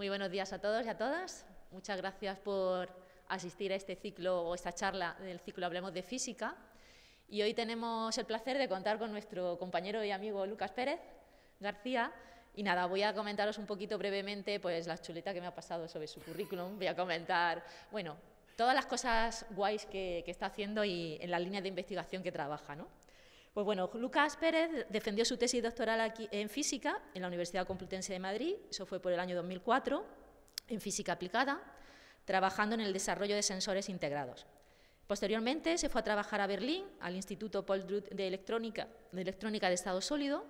Muy buenos días a todos y a todas. Muchas gracias por asistir a este ciclo o esta charla del ciclo Hablemos de Física. Y hoy tenemos el placer de contar con nuestro compañero y amigo Lucas Pérez García. Y nada, voy a comentaros un poquito brevemente pues, la chuleta que me ha pasado sobre su currículum. Voy a comentar, bueno, todas las cosas guays que, está haciendo y en la línea de investigación que trabaja, ¿no? Pues bueno, Lucas Pérez defendió su tesis doctoral aquí, en física en la Universidad Complutense de Madrid, eso fue por el año 2004, en física aplicada, trabajando en el desarrollo de sensores integrados. Posteriormente se fue a trabajar a Berlín, al Instituto Paul Druth de Electrónica, de Electrónica de Estado Sólido,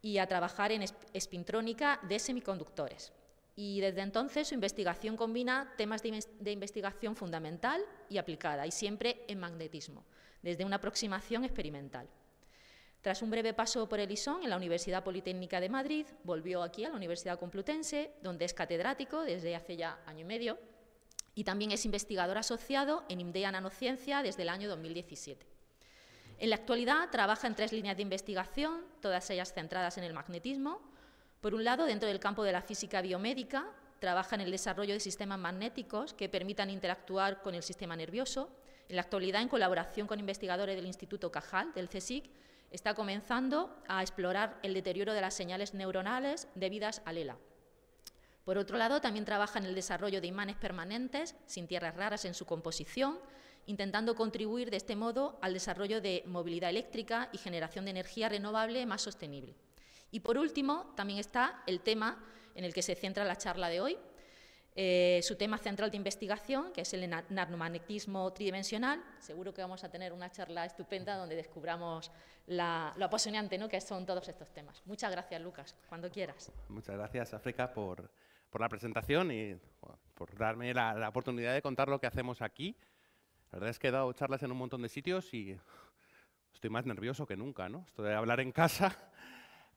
y a trabajar en espintrónica de semiconductores. Y desde entonces su investigación combina temas de investigación fundamental y aplicada, y siempre en magnetismo, desde una aproximación experimental. Tras un breve paso por el ISON en la Universidad Politécnica de Madrid, volvió aquí a la Universidad Complutense, donde es catedrático desde hace ya año y medio, y también es investigador asociado en IMDEA Nanociencia desde el año 2017. En la actualidad trabaja en tres líneas de investigación, todas ellas centradas en el magnetismo. Por un lado, dentro del campo de la física biomédica, trabaja en el desarrollo de sistemas magnéticos que permitan interactuar con el sistema nervioso. En la actualidad, en colaboración con investigadores del Instituto Cajal, del CSIC, está comenzando a explorar el deterioro de las señales neuronales debidas al ELA. Por otro lado, también trabaja en el desarrollo de imanes permanentes, sin tierras raras en su composición, intentando contribuir de este modo al desarrollo de movilidad eléctrica y generación de energía renovable más sostenible. Y por último, también está el tema en el que se centra la charla de hoy, eh, su tema central de investigación, que es el nanomagnetismo tridimensional. Seguro que vamos a tener una charla estupenda donde descubramos lo apasionante ¿no? que son todos estos temas. Muchas gracias, Lucas, cuando quieras. Muchas gracias, África, por, por la presentación y por darme la, oportunidad de contar lo que hacemos aquí. La verdad es que he dado charlas en un montón de sitios y estoy más nervioso que nunca, ¿no? Esto de hablar en casa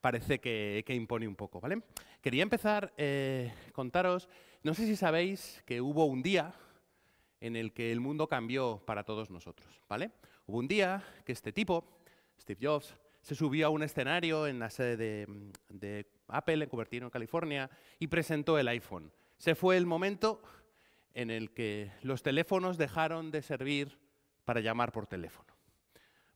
parece que, impone un poco, ¿vale? Quería empezar eh, contaros, no sé si sabéis que hubo un día en el que el mundo cambió para todos nosotros, ¿vale? Hubo un día que este tipo, Steve Jobs, se subió a un escenario en la sede de, de Apple en Cupertino, California, y presentó el iPhone. Se fue el momento en el que los teléfonos dejaron de servir para llamar por teléfono.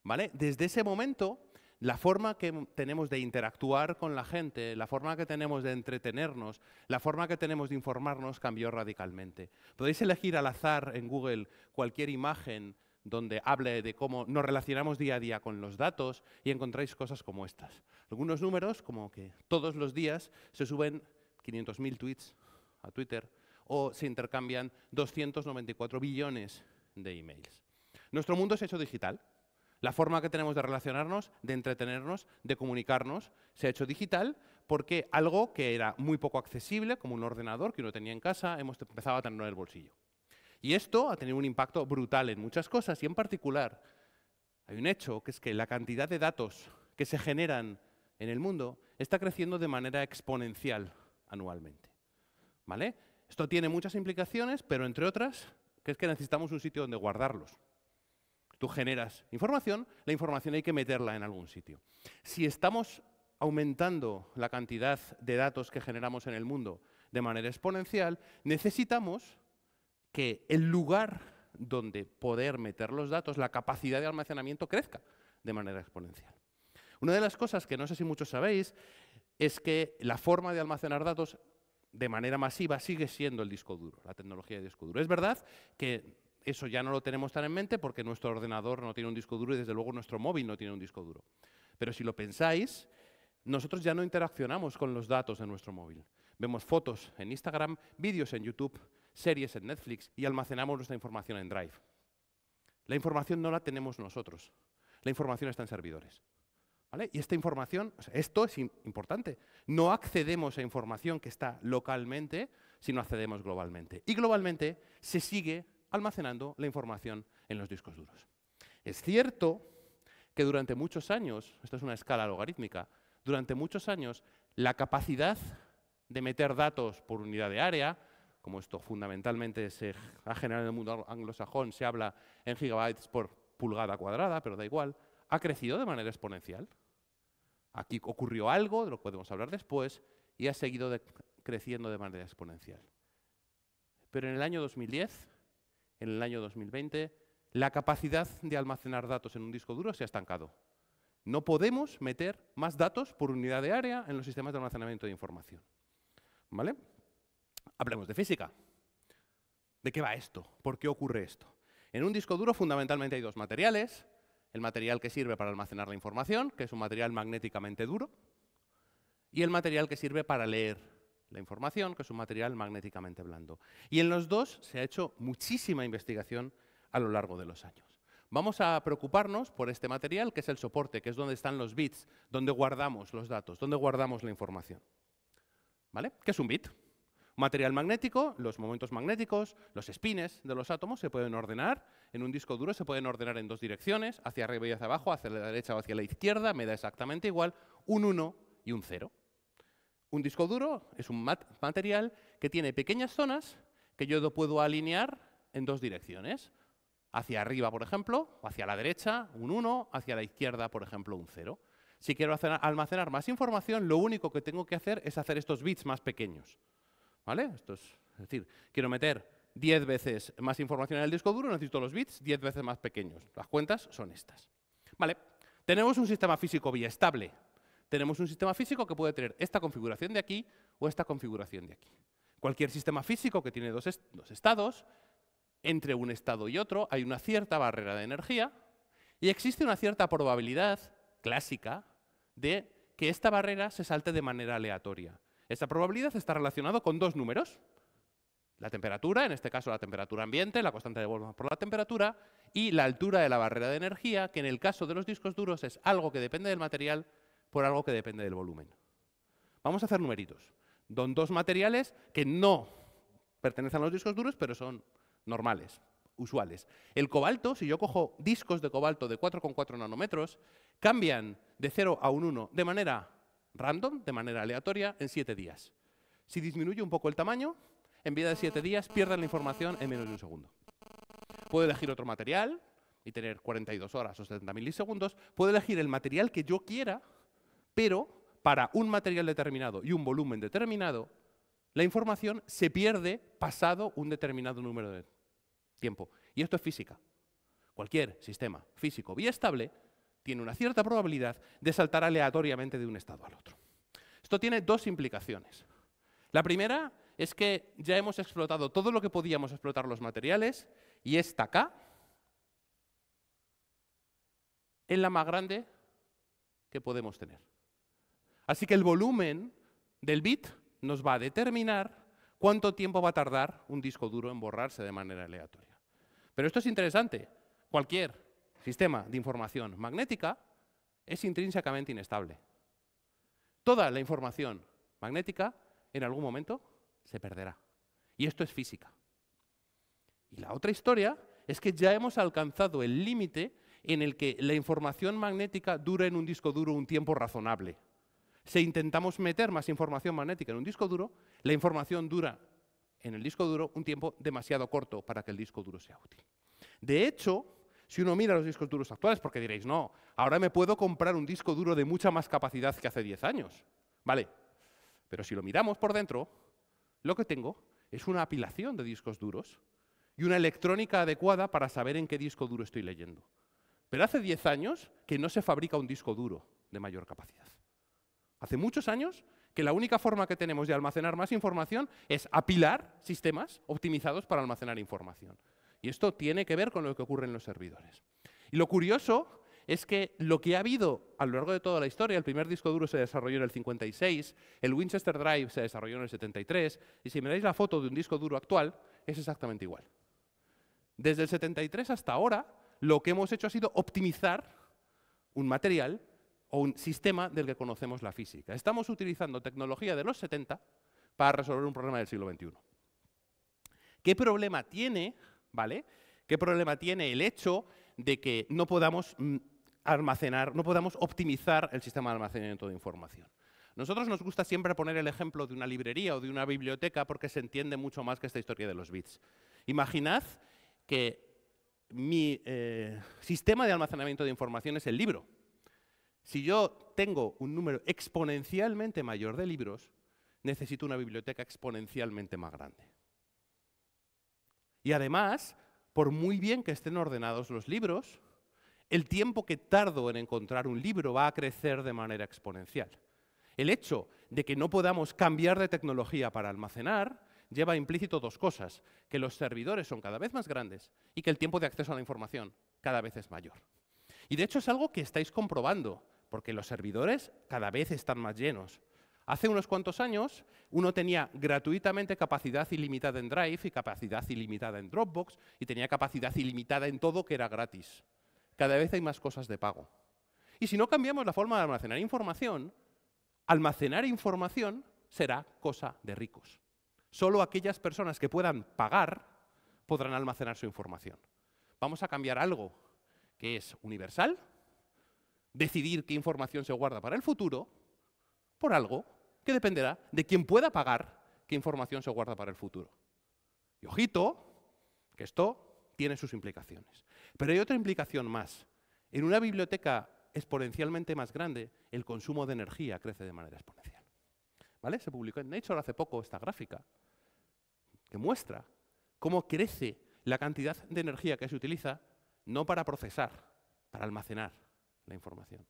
¿Vale? Desde ese momento, la forma que tenemos de interactuar con la gente, la forma que tenemos de entretenernos, la forma que tenemos de informarnos cambió radicalmente. Podéis elegir al azar en Google cualquier imagen donde hable de cómo nos relacionamos día a día con los datos y encontráis cosas como estas. Algunos números, como que todos los días se suben 500.000 tweets a Twitter o se intercambian 294 billones de emails. Nuestro mundo es hecho digital, la forma que tenemos de relacionarnos, de entretenernos, de comunicarnos, se ha hecho digital porque algo que era muy poco accesible, como un ordenador que uno tenía en casa, hemos empezado a tenerlo en el bolsillo. Y esto ha tenido un impacto brutal en muchas cosas y en particular hay un hecho, que es que la cantidad de datos que se generan en el mundo está creciendo de manera exponencial anualmente. ¿Vale? Esto tiene muchas implicaciones, pero entre otras, que es que necesitamos un sitio donde guardarlos. Tú generas información, la información hay que meterla en algún sitio. Si estamos aumentando la cantidad de datos que generamos en el mundo de manera exponencial, necesitamos que el lugar donde poder meter los datos, la capacidad de almacenamiento crezca de manera exponencial. Una de las cosas que no sé si muchos sabéis es que la forma de almacenar datos de manera masiva sigue siendo el disco duro, la tecnología de disco duro. Es verdad que eso ya no lo tenemos tan en mente porque nuestro ordenador no tiene un disco duro y desde luego nuestro móvil no tiene un disco duro. Pero si lo pensáis, nosotros ya no interaccionamos con los datos de nuestro móvil. Vemos fotos en Instagram, vídeos en YouTube, series en Netflix y almacenamos nuestra información en Drive. La información no la tenemos nosotros. La información está en servidores. ¿Vale? Y esta información, esto es importante. No accedemos a información que está localmente, sino accedemos globalmente. Y globalmente se sigue almacenando la información en los discos duros. Es cierto que durante muchos años, esto es una escala logarítmica, durante muchos años la capacidad de meter datos por unidad de área, como esto fundamentalmente se ha generado en el mundo anglosajón, se habla en gigabytes por pulgada cuadrada, pero da igual, ha crecido de manera exponencial. Aquí ocurrió algo, de lo que podemos hablar después, y ha seguido creciendo de manera exponencial. Pero en el año 2010, en el año 2020, la capacidad de almacenar datos en un disco duro se ha estancado. No podemos meter más datos por unidad de área en los sistemas de almacenamiento de información. ¿Vale? Hablemos de física. ¿De qué va esto? ¿Por qué ocurre esto? En un disco duro fundamentalmente hay dos materiales. El material que sirve para almacenar la información, que es un material magnéticamente duro, y el material que sirve para leer la información, que es un material magnéticamente blando. Y en los dos se ha hecho muchísima investigación a lo largo de los años. Vamos a preocuparnos por este material, que es el soporte, que es donde están los bits, donde guardamos los datos, donde guardamos la información. ¿Vale? Que es un bit? material magnético, los momentos magnéticos, los espines de los átomos se pueden ordenar. En un disco duro se pueden ordenar en dos direcciones, hacia arriba y hacia abajo, hacia la derecha o hacia la izquierda, me da exactamente igual, un 1 y un 0. Un disco duro es un material que tiene pequeñas zonas que yo puedo alinear en dos direcciones. Hacia arriba, por ejemplo, o hacia la derecha, un 1, hacia la izquierda, por ejemplo, un 0. Si quiero almacenar más información, lo único que tengo que hacer es hacer estos bits más pequeños. ¿Vale? Esto es, decir, quiero meter 10 veces más información en el disco duro, necesito los bits 10 veces más pequeños. Las cuentas son estas. Vale, tenemos un sistema físico biestable, tenemos un sistema físico que puede tener esta configuración de aquí o esta configuración de aquí. Cualquier sistema físico que tiene dos, estados, entre un estado y otro hay una cierta barrera de energía y existe una cierta probabilidad clásica de que esta barrera se salte de manera aleatoria. Esta probabilidad está relacionada con dos números, la temperatura, en este caso la temperatura ambiente, la constante de Boltzmann por la temperatura, y la altura de la barrera de energía, que en el caso de los discos duros es algo que depende del material, por algo que depende del volumen. Vamos a hacer numeritos. Don dos materiales que no pertenecen a los discos duros, pero son normales, usuales. El cobalto, si yo cojo discos de cobalto de 4,4 nanómetros, cambian de 0 a un 1 de manera random, de manera aleatoria, en 7 días. Si disminuye un poco el tamaño, en vida de 7 días pierden la información en menos de un segundo. Puedo elegir otro material y tener 42 horas o 70 milisegundos. Puedo elegir el material que yo quiera pero para un material determinado y un volumen determinado, la información se pierde pasado un determinado número de tiempo. Y esto es física. Cualquier sistema físico estable tiene una cierta probabilidad de saltar aleatoriamente de un estado al otro. Esto tiene dos implicaciones. La primera es que ya hemos explotado todo lo que podíamos explotar los materiales y esta K es la más grande que podemos tener. Así que el volumen del bit nos va a determinar cuánto tiempo va a tardar un disco duro en borrarse de manera aleatoria. Pero esto es interesante. Cualquier sistema de información magnética es intrínsecamente inestable. Toda la información magnética en algún momento se perderá. Y esto es física. Y la otra historia es que ya hemos alcanzado el límite en el que la información magnética dura en un disco duro un tiempo razonable si intentamos meter más información magnética en un disco duro, la información dura en el disco duro un tiempo demasiado corto para que el disco duro sea útil. De hecho, si uno mira los discos duros actuales, porque diréis, no, ahora me puedo comprar un disco duro de mucha más capacidad que hace 10 años. Vale, pero si lo miramos por dentro, lo que tengo es una apilación de discos duros y una electrónica adecuada para saber en qué disco duro estoy leyendo. Pero hace 10 años que no se fabrica un disco duro de mayor capacidad hace muchos años que la única forma que tenemos de almacenar más información es apilar sistemas optimizados para almacenar información. Y esto tiene que ver con lo que ocurre en los servidores. Y lo curioso es que lo que ha habido a lo largo de toda la historia, el primer disco duro se desarrolló en el 56, el Winchester Drive se desarrolló en el 73, y si me dais la foto de un disco duro actual, es exactamente igual. Desde el 73 hasta ahora, lo que hemos hecho ha sido optimizar un material o un sistema del que conocemos la física. Estamos utilizando tecnología de los 70 para resolver un problema del siglo XXI. ¿Qué problema tiene, ¿vale? ¿Qué problema tiene el hecho de que no podamos mm, almacenar, no podamos optimizar el sistema de almacenamiento de información? Nosotros nos gusta siempre poner el ejemplo de una librería o de una biblioteca porque se entiende mucho más que esta historia de los bits. Imaginad que mi eh, sistema de almacenamiento de información es el libro. Si yo tengo un número exponencialmente mayor de libros, necesito una biblioteca exponencialmente más grande. Y además, por muy bien que estén ordenados los libros, el tiempo que tardo en encontrar un libro va a crecer de manera exponencial. El hecho de que no podamos cambiar de tecnología para almacenar lleva implícito dos cosas, que los servidores son cada vez más grandes y que el tiempo de acceso a la información cada vez es mayor. Y de hecho es algo que estáis comprobando porque los servidores cada vez están más llenos. Hace unos cuantos años uno tenía gratuitamente capacidad ilimitada en Drive y capacidad ilimitada en Dropbox y tenía capacidad ilimitada en todo que era gratis. Cada vez hay más cosas de pago. Y si no cambiamos la forma de almacenar información, almacenar información será cosa de ricos. Solo aquellas personas que puedan pagar podrán almacenar su información. Vamos a cambiar algo que es universal, decidir qué información se guarda para el futuro por algo que dependerá de quien pueda pagar qué información se guarda para el futuro. Y ojito, que esto tiene sus implicaciones. Pero hay otra implicación más. En una biblioteca exponencialmente más grande, el consumo de energía crece de manera exponencial. ¿Vale? Se publicó en Nature hace poco esta gráfica que muestra cómo crece la cantidad de energía que se utiliza no para procesar, para almacenar, la información.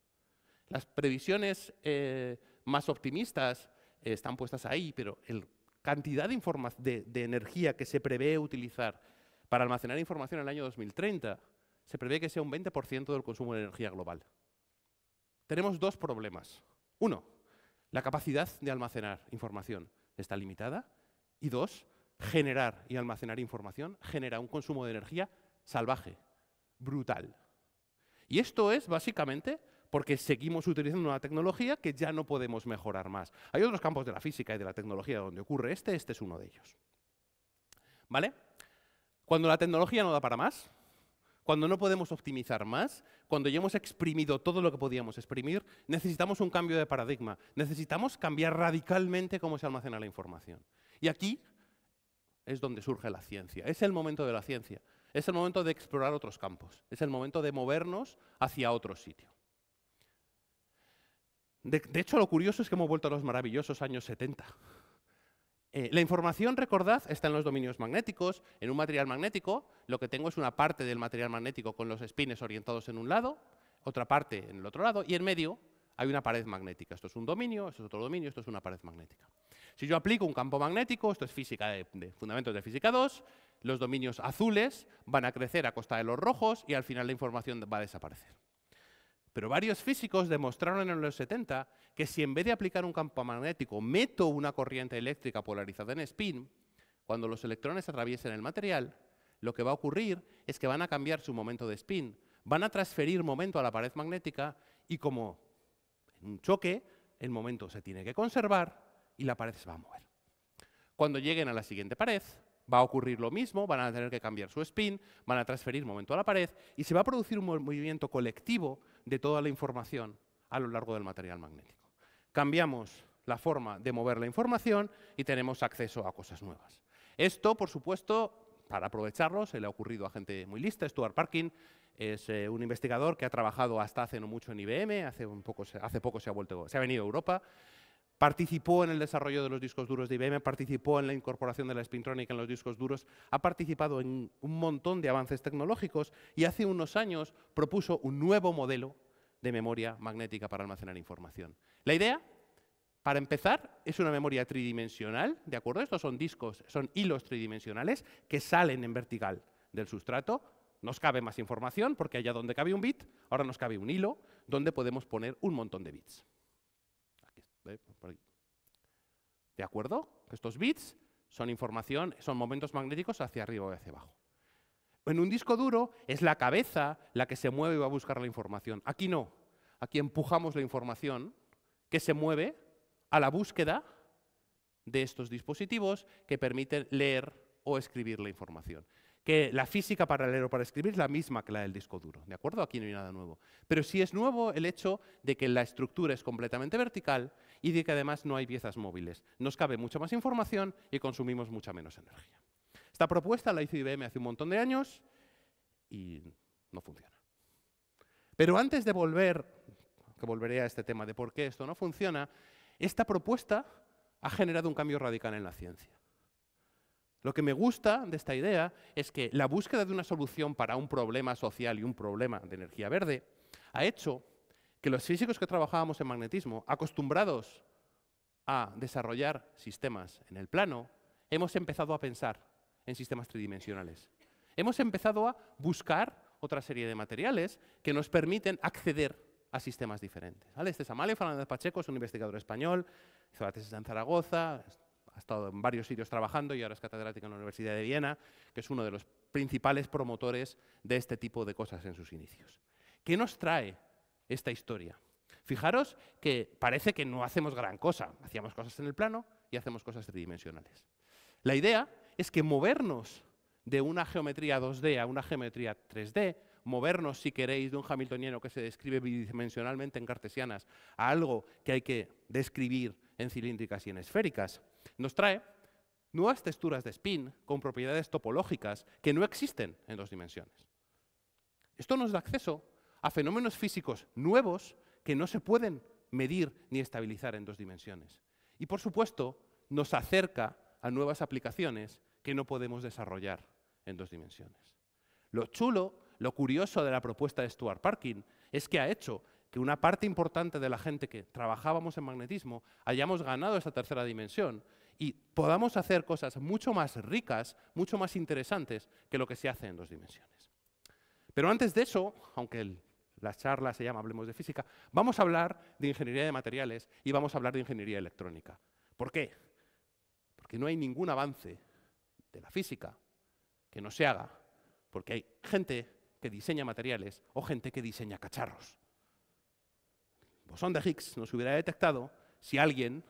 Las previsiones eh, más optimistas eh, están puestas ahí, pero la cantidad de, de, energía que se prevé utilizar para almacenar información en el año 2030 se prevé que sea un 20% del consumo de energía global. Tenemos dos problemas. Uno, la capacidad de almacenar información está limitada. Y dos, generar y almacenar información genera un consumo de energía salvaje, brutal. Y esto es básicamente porque seguimos utilizando una tecnología que ya no podemos mejorar más. Hay otros campos de la física y de la tecnología donde ocurre este, este es uno de ellos. ¿Vale? Cuando la tecnología no da para más, cuando no podemos optimizar más, cuando ya hemos exprimido todo lo que podíamos exprimir, necesitamos un cambio de paradigma, necesitamos cambiar radicalmente cómo se almacena la información. Y aquí es donde surge la ciencia, es el momento de la ciencia. Es el momento de explorar otros campos, es el momento de movernos hacia otro sitio. De, hecho, lo curioso es que hemos vuelto a los maravillosos años 70. Eh, la información, recordad, está en los dominios magnéticos. En un material magnético, lo que tengo es una parte del material magnético con los espines orientados en un lado, otra parte en el otro lado, y en medio hay una pared magnética. Esto es un dominio, esto es otro dominio, esto es una pared magnética. Si yo aplico un campo magnético, esto es física de, fundamentos de física 2, los dominios azules van a crecer a costa de los rojos y al final la información va a desaparecer. Pero varios físicos demostraron en los 70 que si en vez de aplicar un campo magnético meto una corriente eléctrica polarizada en spin, cuando los electrones atraviesen el material, lo que va a ocurrir es que van a cambiar su momento de spin, van a transferir momento a la pared magnética y como en un choque, el momento se tiene que conservar y la pared se va a mover. Cuando lleguen a la siguiente pared, va a ocurrir lo mismo, van a tener que cambiar su spin, van a transferir momento a la pared y se va a producir un movimiento colectivo de toda la información a lo largo del material magnético. Cambiamos la forma de mover la información y tenemos acceso a cosas nuevas. Esto, por supuesto, para aprovecharlo, se le ha ocurrido a gente muy lista. Stuart Parkin es eh, un investigador que ha trabajado hasta hace no mucho en IBM, hace, poco, hace poco se ha, vuelto, se ha venido a Europa participó en el desarrollo de los discos duros de IBM, participó en la incorporación de la Spintronic en los discos duros, ha participado en un montón de avances tecnológicos y hace unos años propuso un nuevo modelo de memoria magnética para almacenar información. La idea, para empezar, es una memoria tridimensional, ¿de acuerdo? Estos son discos, son hilos tridimensionales que salen en vertical del sustrato, nos cabe más información porque allá donde cabe un bit, ahora nos cabe un hilo donde podemos poner un montón de bits. ¿De acuerdo? Que estos bits son información, son momentos magnéticos hacia arriba o hacia abajo. En un disco duro es la cabeza la que se mueve y va a buscar la información. Aquí no. Aquí empujamos la información que se mueve a la búsqueda de estos dispositivos que permiten leer o escribir la información que la física paralelo para escribir es la misma que la del disco duro, ¿de acuerdo? Aquí no hay nada nuevo. Pero sí es nuevo el hecho de que la estructura es completamente vertical y de que además no hay piezas móviles. Nos cabe mucha más información y consumimos mucha menos energía. Esta propuesta la hizo IBM hace un montón de años y no funciona. Pero antes de volver, que volveré a este tema de por qué esto no funciona, esta propuesta ha generado un cambio radical en la ciencia. Lo que me gusta de esta idea es que la búsqueda de una solución para un problema social y un problema de energía verde ha hecho que los físicos que trabajábamos en magnetismo, acostumbrados a desarrollar sistemas en el plano, hemos empezado a pensar en sistemas tridimensionales. Hemos empezado a buscar otra serie de materiales que nos permiten acceder a sistemas diferentes. Este es Amale Fernández Pacheco, es un investigador español, hizo la tesis en Zaragoza, ha estado en varios sitios trabajando y ahora es catedrática en la Universidad de Viena, que es uno de los principales promotores de este tipo de cosas en sus inicios. ¿Qué nos trae esta historia? Fijaros que parece que no hacemos gran cosa, hacíamos cosas en el plano y hacemos cosas tridimensionales. La idea es que movernos de una geometría 2D a una geometría 3D, movernos, si queréis, de un hamiltoniano que se describe bidimensionalmente en cartesianas a algo que hay que describir en cilíndricas y en esféricas. Nos trae nuevas texturas de spin con propiedades topológicas que no existen en dos dimensiones. Esto nos da acceso a fenómenos físicos nuevos que no se pueden medir ni estabilizar en dos dimensiones. Y por supuesto, nos acerca a nuevas aplicaciones que no podemos desarrollar en dos dimensiones. Lo chulo, lo curioso de la propuesta de Stuart Parkin es que ha hecho de una parte importante de la gente que trabajábamos en magnetismo hayamos ganado esta tercera dimensión y podamos hacer cosas mucho más ricas, mucho más interesantes que lo que se hace en dos dimensiones. Pero antes de eso, aunque la charla se llama Hablemos de Física, vamos a hablar de ingeniería de materiales y vamos a hablar de ingeniería electrónica. ¿Por qué? Porque no hay ningún avance de la física que no se haga, porque hay gente que diseña materiales o gente que diseña cacharros. Pues son de Higgs no se hubiera detectado si alguien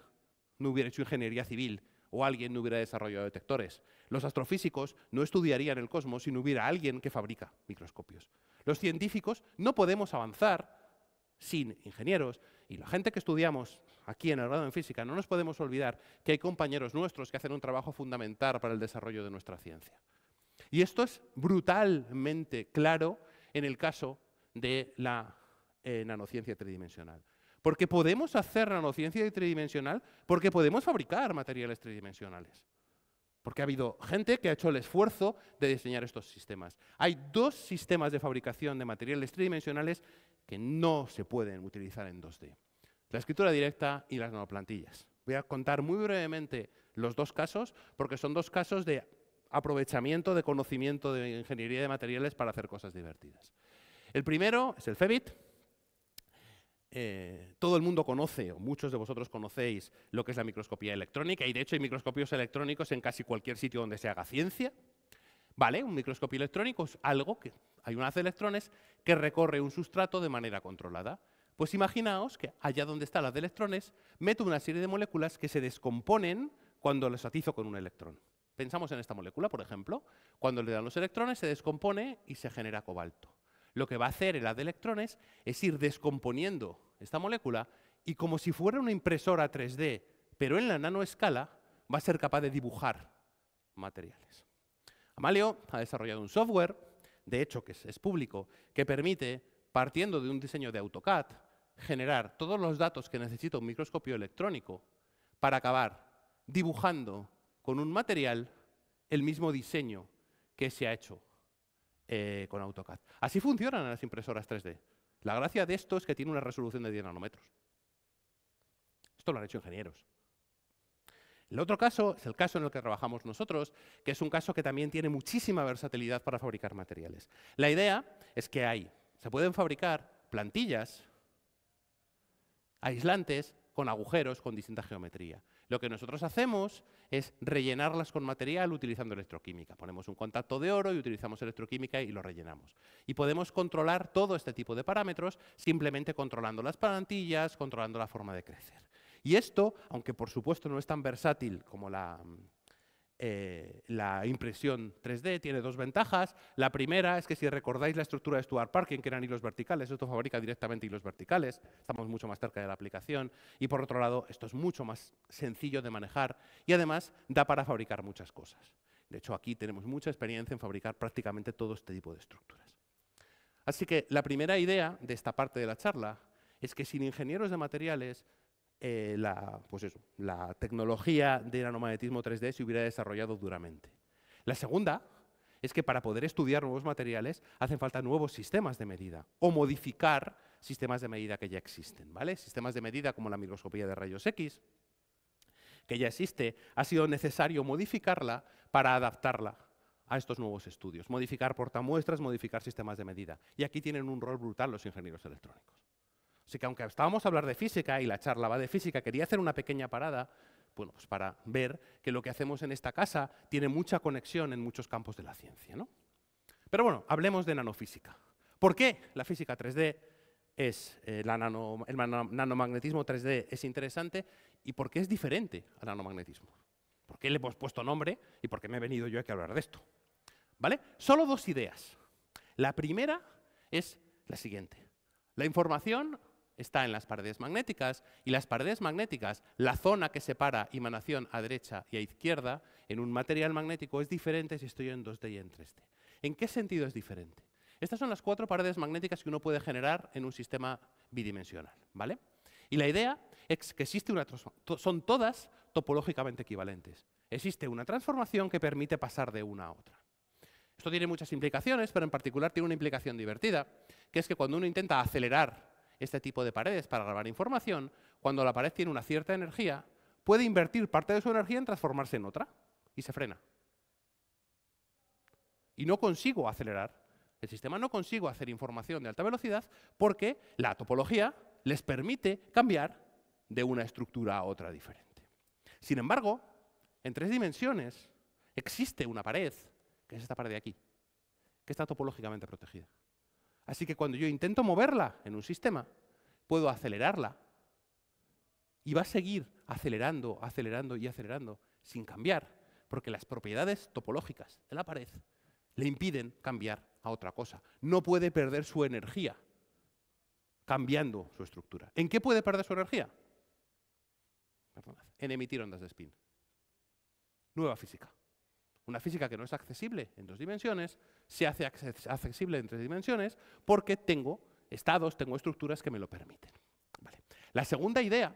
no hubiera hecho ingeniería civil o alguien no hubiera desarrollado detectores. Los astrofísicos no estudiarían el cosmos si no hubiera alguien que fabrica microscopios. Los científicos no podemos avanzar sin ingenieros y la gente que estudiamos aquí en el grado en física, no nos podemos olvidar que hay compañeros nuestros que hacen un trabajo fundamental para el desarrollo de nuestra ciencia. Y esto es brutalmente claro en el caso de la en eh, nanociencia tridimensional. Porque podemos hacer nanociencia tridimensional, porque podemos fabricar materiales tridimensionales. Porque ha habido gente que ha hecho el esfuerzo de diseñar estos sistemas. Hay dos sistemas de fabricación de materiales tridimensionales que no se pueden utilizar en 2D. La escritura directa y las nanoplantillas. Voy a contar muy brevemente los dos casos, porque son dos casos de aprovechamiento de conocimiento de ingeniería de materiales para hacer cosas divertidas. El primero es el FEBIT, eh, todo el mundo conoce, o muchos de vosotros conocéis, lo que es la microscopía electrónica, y de hecho hay microscopios electrónicos en casi cualquier sitio donde se haga ciencia. ¿Vale? Un microscopio electrónico es algo que hay una de electrones que recorre un sustrato de manera controlada. Pues imaginaos que allá donde está la de electrones, meto una serie de moléculas que se descomponen cuando las atizo con un electrón. Pensamos en esta molécula, por ejemplo. Cuando le dan los electrones, se descompone y se genera cobalto lo que va a hacer el haz de electrones es ir descomponiendo esta molécula y como si fuera una impresora 3D, pero en la nanoescala, va a ser capaz de dibujar materiales. Amalio ha desarrollado un software, de hecho que es público, que permite, partiendo de un diseño de AutoCAD, generar todos los datos que necesita un microscopio electrónico para acabar dibujando con un material el mismo diseño que se ha hecho eh, con AutoCAD. Así funcionan las impresoras 3D. La gracia de esto es que tiene una resolución de 10 nanómetros. Esto lo han hecho ingenieros. El otro caso es el caso en el que trabajamos nosotros, que es un caso que también tiene muchísima versatilidad para fabricar materiales. La idea es que hay, se pueden fabricar plantillas aislantes con agujeros con distinta geometría. Lo que nosotros hacemos es rellenarlas con material utilizando electroquímica. Ponemos un contacto de oro y utilizamos electroquímica y lo rellenamos. Y podemos controlar todo este tipo de parámetros simplemente controlando las plantillas, controlando la forma de crecer. Y esto, aunque por supuesto no es tan versátil como la, mm, eh, la impresión 3D tiene dos ventajas. La primera es que si recordáis la estructura de Stuart Parking, que eran hilos verticales, esto fabrica directamente hilos verticales, estamos mucho más cerca de la aplicación y por otro lado esto es mucho más sencillo de manejar y además da para fabricar muchas cosas. De hecho aquí tenemos mucha experiencia en fabricar prácticamente todo este tipo de estructuras. Así que la primera idea de esta parte de la charla es que sin ingenieros de materiales eh, la, pues la tecnología de nanomagnetismo 3D se hubiera desarrollado duramente. La segunda es que para poder estudiar nuevos materiales hacen falta nuevos sistemas de medida o modificar sistemas de medida que ya existen. ¿vale? Sistemas de medida como la microscopía de rayos X, que ya existe, ha sido necesario modificarla para adaptarla a estos nuevos estudios. Modificar portamuestras, modificar sistemas de medida. Y aquí tienen un rol brutal los ingenieros electrónicos. Así que aunque estábamos a hablar de física y la charla va de física, quería hacer una pequeña parada bueno, pues para ver que lo que hacemos en esta casa tiene mucha conexión en muchos campos de la ciencia. ¿no? Pero bueno, hablemos de nanofísica. ¿Por qué la física 3D es, eh, el nanomagnetismo 3D es interesante y por qué es diferente al nanomagnetismo? ¿Por qué le hemos puesto nombre y por qué me he venido yo aquí a hablar de esto? ¿Vale? Solo dos ideas. La primera es la siguiente. La información está en las paredes magnéticas y las paredes magnéticas, la zona que separa emanación a derecha y a izquierda en un material magnético es diferente si estoy en 2D y en 3D. ¿En qué sentido es diferente? Estas son las cuatro paredes magnéticas que uno puede generar en un sistema bidimensional, ¿vale? Y la idea es que existe una son todas topológicamente equivalentes. Existe una transformación que permite pasar de una a otra. Esto tiene muchas implicaciones, pero en particular tiene una implicación divertida, que es que cuando uno intenta acelerar este tipo de paredes para grabar información, cuando la pared tiene una cierta energía, puede invertir parte de su energía en transformarse en otra y se frena. Y no consigo acelerar. El sistema no consigo hacer información de alta velocidad porque la topología les permite cambiar de una estructura a otra diferente. Sin embargo, en tres dimensiones existe una pared, que es esta pared de aquí, que está topológicamente protegida. Así que cuando yo intento moverla en un sistema, puedo acelerarla. Y va a seguir acelerando, acelerando y acelerando, sin cambiar, porque las propiedades topológicas de la pared le impiden cambiar a otra cosa. No puede perder su energía cambiando su estructura. ¿En qué puede perder su energía? en emitir ondas de spin. Nueva física una física que no es accesible en dos dimensiones, se hace accesible en tres dimensiones porque tengo estados, tengo estructuras que me lo permiten. La segunda idea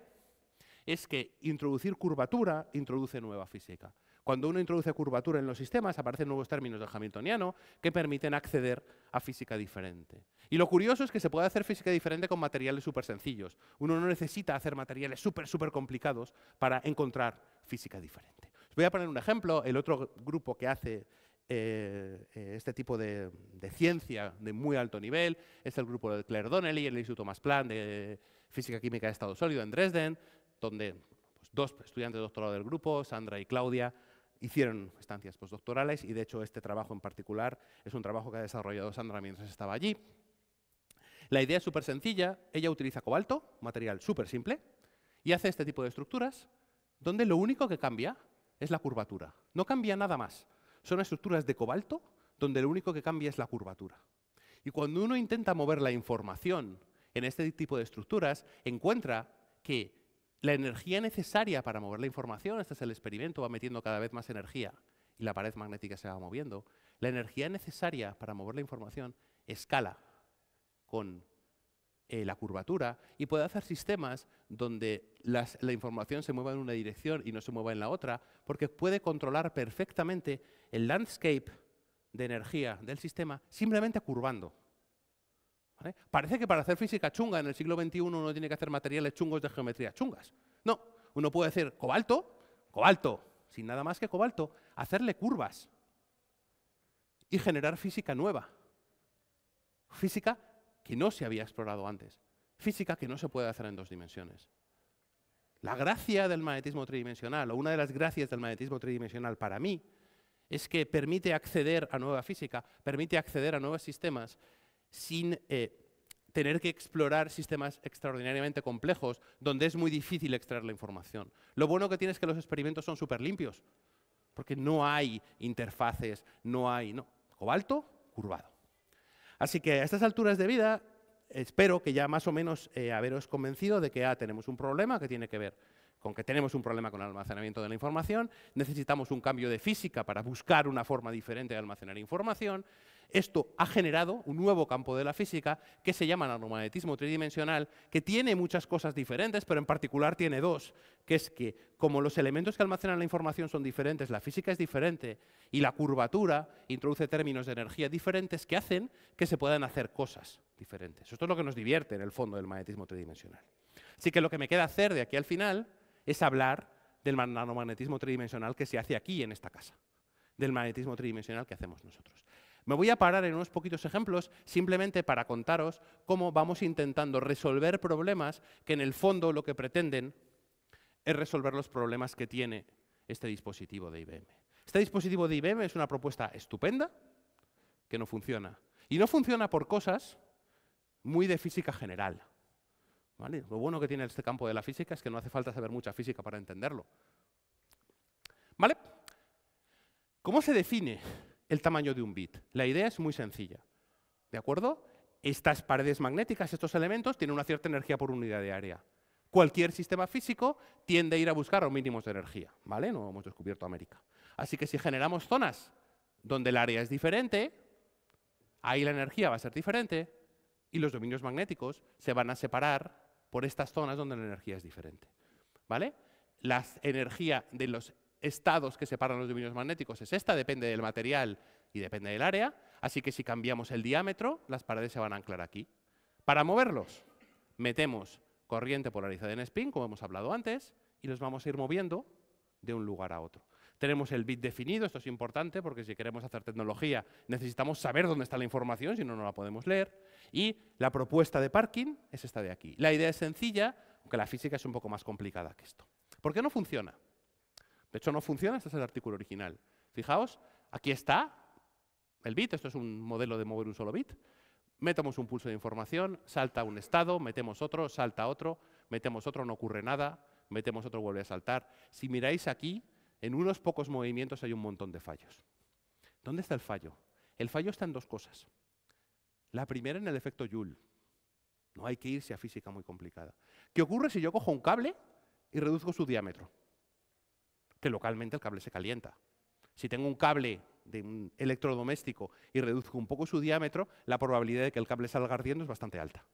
es que introducir curvatura introduce nueva física. Cuando uno introduce curvatura en los sistemas, aparecen nuevos términos del Hamiltoniano que permiten acceder a física diferente. Y lo curioso es que se puede hacer física diferente con materiales súper sencillos. Uno no necesita hacer materiales súper, súper complicados para encontrar física diferente voy a poner un ejemplo. El otro grupo que hace eh, eh, este tipo de, ciencia de muy alto nivel es el grupo de Claire Donnelly, el Instituto Masplan de Física Química de Estado Sólido en Dresden, donde pues, dos estudiantes de doctorado del grupo, Sandra y Claudia, hicieron estancias postdoctorales y de hecho este trabajo en particular es un trabajo que ha desarrollado Sandra mientras estaba allí. La idea es súper sencilla, ella utiliza cobalto, material súper simple, y hace este tipo de estructuras donde lo único que cambia es la curvatura. No cambia nada más. Son estructuras de cobalto donde lo único que cambia es la curvatura. Y cuando uno intenta mover la información en este tipo de estructuras, encuentra que la energía necesaria para mover la información, este es el experimento, va metiendo cada vez más energía y la pared magnética se va moviendo, la energía necesaria para mover la información escala con eh, la curvatura y puede hacer sistemas donde la información se mueva en una dirección y no se mueva en la otra, porque puede controlar perfectamente el landscape de energía del sistema simplemente curvando. Parece que para hacer física chunga en el siglo XXI uno tiene que hacer materiales chungos de geometría chungas. No, uno puede hacer cobalto, cobalto, sin nada más que cobalto, hacerle curvas y generar física nueva. Física que no se había explorado antes. Física que no se puede hacer en dos dimensiones. La gracia del magnetismo tridimensional, o una de las gracias del magnetismo tridimensional para mí, es que permite acceder a nueva física, permite acceder a nuevos sistemas sin eh, tener que explorar sistemas extraordinariamente complejos donde es muy difícil extraer la información. Lo bueno que tiene es que los experimentos son súper limpios, porque no hay interfaces, no hay... No. Cobalto, curvado. Así que a estas alturas de vida, espero que ya más o menos eh, haberos convencido de que ah, tenemos un problema que tiene que ver con que tenemos un problema con el almacenamiento de la información, necesitamos un cambio de física para buscar una forma diferente de almacenar información, esto ha generado un nuevo campo de la física que se llama nanomagnetismo tridimensional, que tiene muchas cosas diferentes, pero en particular tiene dos, que es que como los elementos que almacenan la información son diferentes, la física es diferente y la curvatura introduce términos de energía diferentes que hacen que se puedan hacer cosas diferentes. Esto es lo que nos divierte en el fondo del magnetismo tridimensional. Así que lo que me queda hacer de aquí al final es hablar del nanomagnetismo tridimensional que se hace aquí en esta casa, del magnetismo tridimensional que hacemos nosotros. Me voy a parar en unos poquitos ejemplos simplemente para contaros cómo vamos intentando resolver problemas que en el fondo lo que pretenden es resolver los problemas que tiene este dispositivo de IBM. Este dispositivo de IBM es una propuesta estupenda que no funciona. Y no funciona por cosas muy de física general. ¿Vale? Lo bueno que tiene este campo de la física es que no hace falta saber mucha física para entenderlo. ¿Vale? ¿Cómo se define el tamaño de un bit. La idea es muy sencilla. ¿De acuerdo? Estas paredes magnéticas, estos elementos, tienen una cierta energía por unidad de área. Cualquier sistema físico tiende a ir a buscar los mínimos de energía. ¿vale? No hemos descubierto América. Así que si generamos zonas donde el área es diferente, ahí la energía va a ser diferente y los dominios magnéticos se van a separar por estas zonas donde la energía es diferente. ¿Vale? La energía de los estados que separan los dominios magnéticos es esta, depende del material y depende del área, así que si cambiamos el diámetro, las paredes se van a anclar aquí. Para moverlos, metemos corriente polarizada en spin, como hemos hablado antes, y los vamos a ir moviendo de un lugar a otro. Tenemos el bit definido, esto es importante porque si queremos hacer tecnología necesitamos saber dónde está la información, si no, no la podemos leer. Y la propuesta de parking es esta de aquí. La idea es sencilla, aunque la física es un poco más complicada que esto. ¿Por qué no funciona? De hecho, no funciona, este es el artículo original. Fijaos, aquí está el bit, esto es un modelo de mover un solo bit. Metemos un pulso de información, salta un estado, metemos otro, salta otro, metemos otro, no ocurre nada, metemos otro, vuelve a saltar. Si miráis aquí, en unos pocos movimientos hay un montón de fallos. ¿Dónde está el fallo? El fallo está en dos cosas. La primera en el efecto Joule. No hay que irse a física muy complicada. ¿Qué ocurre si yo cojo un cable y reduzco su diámetro? que localmente el cable se calienta. Si tengo un cable de un electrodoméstico y reduzco un poco su diámetro, la probabilidad de que el cable salga ardiendo es bastante alta.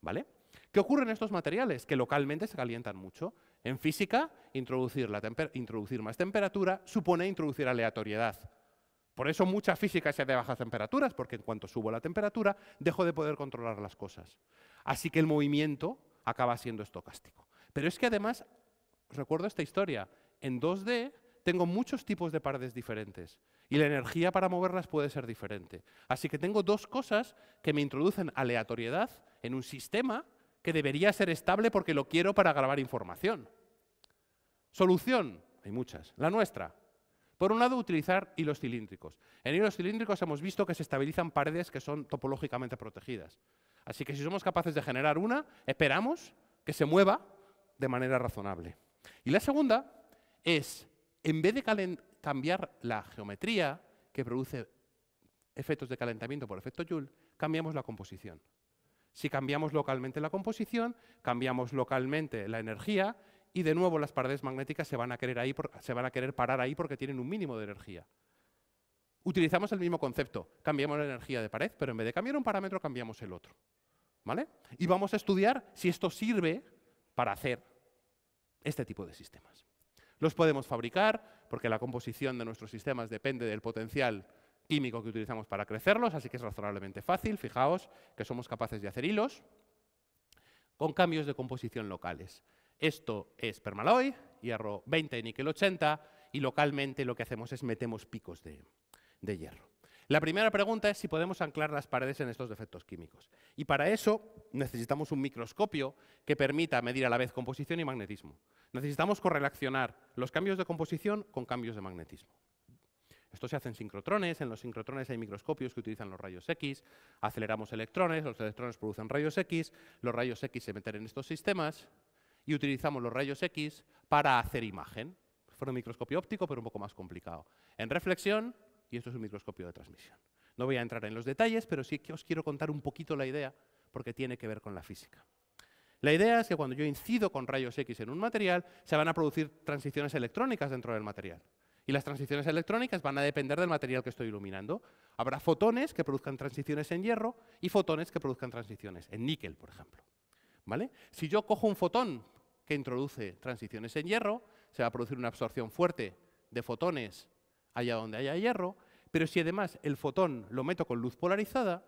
¿Vale? ¿Qué ocurre en estos materiales? Que localmente se calientan mucho. En física, introducir, introducir más temperatura supone introducir aleatoriedad. Por eso mucha física se hace a bajas temperaturas, porque en cuanto subo la temperatura, dejo de poder controlar las cosas. Así que el movimiento acaba siendo estocástico. Pero es que además, recuerdo esta historia, en 2D tengo muchos tipos de paredes diferentes y la energía para moverlas puede ser diferente. Así que tengo dos cosas que me introducen aleatoriedad en un sistema que debería ser estable porque lo quiero para grabar información. Solución, hay muchas. La nuestra, por un lado, utilizar hilos cilíndricos. En hilos cilíndricos hemos visto que se estabilizan paredes que son topológicamente protegidas. Así que si somos capaces de generar una, esperamos que se mueva de manera razonable. Y la segunda es, en vez de cambiar la geometría que produce efectos de calentamiento por efecto Joule, cambiamos la composición. Si cambiamos localmente la composición, cambiamos localmente la energía y de nuevo las paredes magnéticas se van a querer, ahí se van a querer parar ahí porque tienen un mínimo de energía. Utilizamos el mismo concepto, cambiamos la energía de pared, pero en vez de cambiar un parámetro cambiamos el otro. ¿Vale? Y vamos a estudiar si esto sirve para hacer este tipo de sistemas. Los podemos fabricar porque la composición de nuestros sistemas depende del potencial químico que utilizamos para crecerlos, así que es razonablemente fácil. Fijaos que somos capaces de hacer hilos con cambios de composición locales. Esto es permaloy, hierro 20 y níquel 80, y localmente lo que hacemos es metemos picos de, de hierro. La primera pregunta es si podemos anclar las paredes en estos defectos químicos. Y para eso necesitamos un microscopio que permita medir a la vez composición y magnetismo. Necesitamos correlacionar los cambios de composición con cambios de magnetismo. Esto se hace en sincrotrones, en los sincrotrones hay microscopios que utilizan los rayos X, aceleramos electrones, los electrones producen rayos X, los rayos X se meten en estos sistemas y utilizamos los rayos X para hacer imagen. Fue un microscopio óptico, pero un poco más complicado. En reflexión, y esto es un microscopio de transmisión. No voy a entrar en los detalles, pero sí que os quiero contar un poquito la idea porque tiene que ver con la física. La idea es que cuando yo incido con rayos X en un material, se van a producir transiciones electrónicas dentro del material. Y las transiciones electrónicas van a depender del material que estoy iluminando. Habrá fotones que produzcan transiciones en hierro y fotones que produzcan transiciones en níquel, por ejemplo. ¿Vale? Si yo cojo un fotón que introduce transiciones en hierro, se va a producir una absorción fuerte de fotones allá donde haya hierro, pero si además el fotón lo meto con luz polarizada,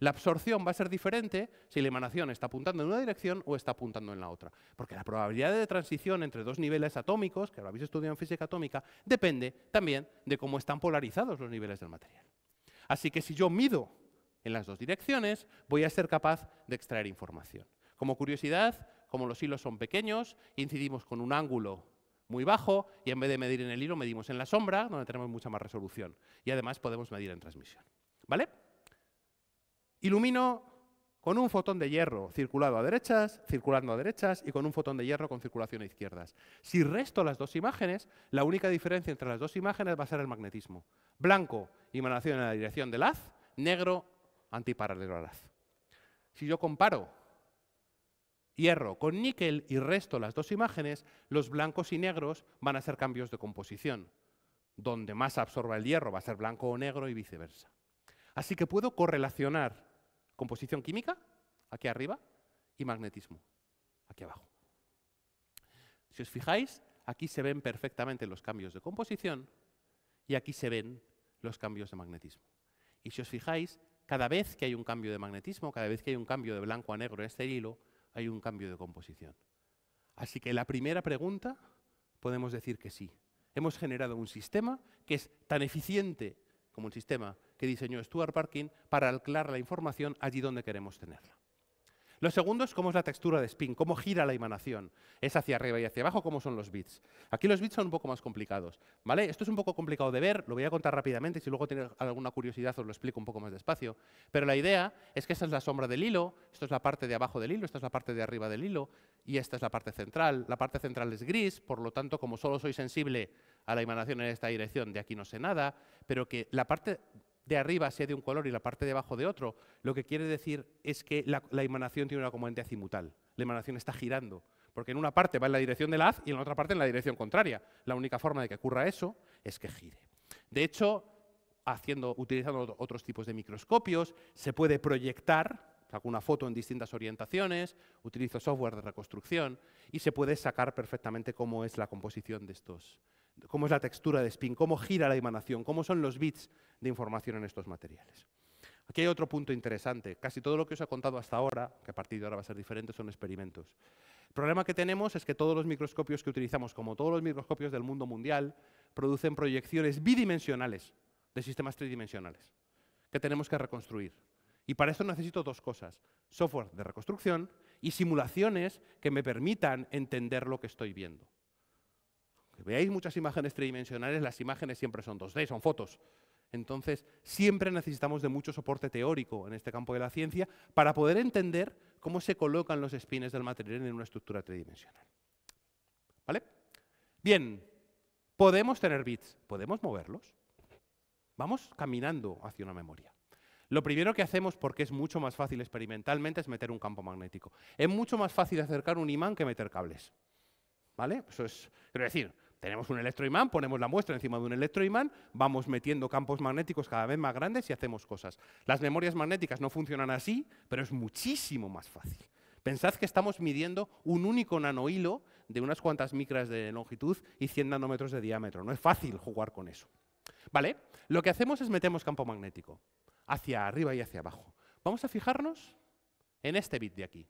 la absorción va a ser diferente si la emanación está apuntando en una dirección o está apuntando en la otra. Porque la probabilidad de transición entre dos niveles atómicos, que lo habéis estudiado en física atómica, depende también de cómo están polarizados los niveles del material. Así que si yo mido en las dos direcciones, voy a ser capaz de extraer información. Como curiosidad, como los hilos son pequeños, incidimos con un ángulo muy bajo y en vez de medir en el hilo medimos en la sombra, donde tenemos mucha más resolución. Y además podemos medir en transmisión. ¿Vale? Ilumino con un fotón de hierro circulado a derechas, circulando a derechas y con un fotón de hierro con circulación a izquierdas. Si resto las dos imágenes, la única diferencia entre las dos imágenes va a ser el magnetismo. Blanco, emanación en la dirección del haz, negro, antiparalelo al haz. Si yo comparo hierro con níquel y resto las dos imágenes, los blancos y negros van a ser cambios de composición. Donde más absorba el hierro va a ser blanco o negro y viceversa. Así que puedo correlacionar composición química, aquí arriba, y magnetismo, aquí abajo. Si os fijáis, aquí se ven perfectamente los cambios de composición y aquí se ven los cambios de magnetismo. Y si os fijáis, cada vez que hay un cambio de magnetismo, cada vez que hay un cambio de blanco a negro en este hilo, hay un cambio de composición. Así que la primera pregunta podemos decir que sí. Hemos generado un sistema que es tan eficiente como el sistema que diseñó Stuart Parkin para alclar la información allí donde queremos tenerla. Lo segundo es cómo es la textura de spin, cómo gira la emanación. ¿Es hacia arriba y hacia abajo? ¿Cómo son los bits? Aquí los bits son un poco más complicados. ¿vale? Esto es un poco complicado de ver, lo voy a contar rápidamente, si luego tienes alguna curiosidad os lo explico un poco más despacio. Pero la idea es que esta es la sombra del hilo, esto es la parte de abajo del hilo, esta es la parte de arriba del hilo y esta es la parte central. La parte central es gris, por lo tanto, como solo soy sensible a la emanación en esta dirección, de aquí no sé nada, pero que la parte de arriba sea de un color y la parte de abajo de otro, lo que quiere decir es que la, emanación tiene una componente azimutal. La emanación está girando, porque en una parte va en la dirección del haz y en otra parte en la dirección contraria. La única forma de que ocurra eso es que gire. De hecho, haciendo, utilizando otros tipos de microscopios, se puede proyectar saco una foto en distintas orientaciones, utilizo software de reconstrucción y se puede sacar perfectamente cómo es la composición de estos, cómo es la textura de spin, cómo gira la emanación, cómo son los bits de información en estos materiales. Aquí hay otro punto interesante. Casi todo lo que os he contado hasta ahora, que a partir de ahora va a ser diferente, son experimentos. El problema que tenemos es que todos los microscopios que utilizamos, como todos los microscopios del mundo mundial, producen proyecciones bidimensionales de sistemas tridimensionales que tenemos que reconstruir. Y para esto necesito dos cosas, software de reconstrucción y simulaciones que me permitan entender lo que estoy viendo. veáis muchas imágenes tridimensionales, las imágenes siempre son 2D, son fotos. Entonces, siempre necesitamos de mucho soporte teórico en este campo de la ciencia para poder entender cómo se colocan los espines del material en una estructura tridimensional. ¿Vale? Bien, podemos tener bits, podemos moverlos. Vamos caminando hacia una memoria. Lo primero que hacemos, porque es mucho más fácil experimentalmente, es meter un campo magnético. Es mucho más fácil acercar un imán que meter cables. ¿Vale? Eso es, quiero decir, tenemos un electroimán, ponemos la muestra encima de un electroimán, vamos metiendo campos magnéticos cada vez más grandes y hacemos cosas. Las memorias magnéticas no funcionan así, pero es muchísimo más fácil. Pensad que estamos midiendo un único nanohilo de unas cuantas micras de longitud y 100 nanómetros de diámetro. No es fácil jugar con eso. ¿Vale? Lo que hacemos es metemos campo magnético hacia arriba y hacia abajo. Vamos a fijarnos en este bit de aquí.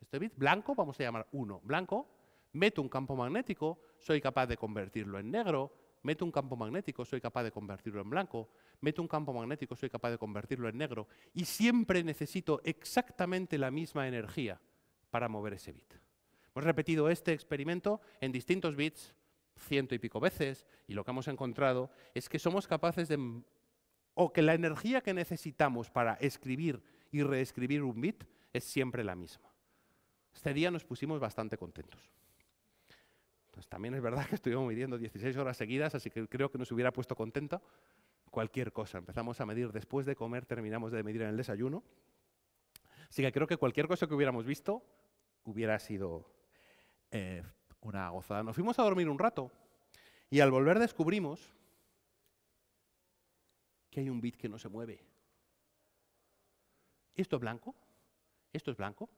Este bit blanco, vamos a llamar uno blanco, meto un campo magnético, soy capaz de convertirlo en negro, meto un campo magnético, soy capaz de convertirlo en blanco, meto un campo magnético, soy capaz de convertirlo en negro, y siempre necesito exactamente la misma energía para mover ese bit. Hemos repetido este experimento en distintos bits, ciento y pico veces, y lo que hemos encontrado es que somos capaces de o que la energía que necesitamos para escribir y reescribir un bit es siempre la misma. Este día nos pusimos bastante contentos. Pues también es verdad que estuvimos midiendo 16 horas seguidas, así que creo que nos hubiera puesto contento cualquier cosa. Empezamos a medir después de comer, terminamos de medir en el desayuno. Así que creo que cualquier cosa que hubiéramos visto hubiera sido eh, una gozada. Nos fuimos a dormir un rato y al volver descubrimos que hay un bit que no se mueve. ¿Esto es blanco? ¿Esto es blanco?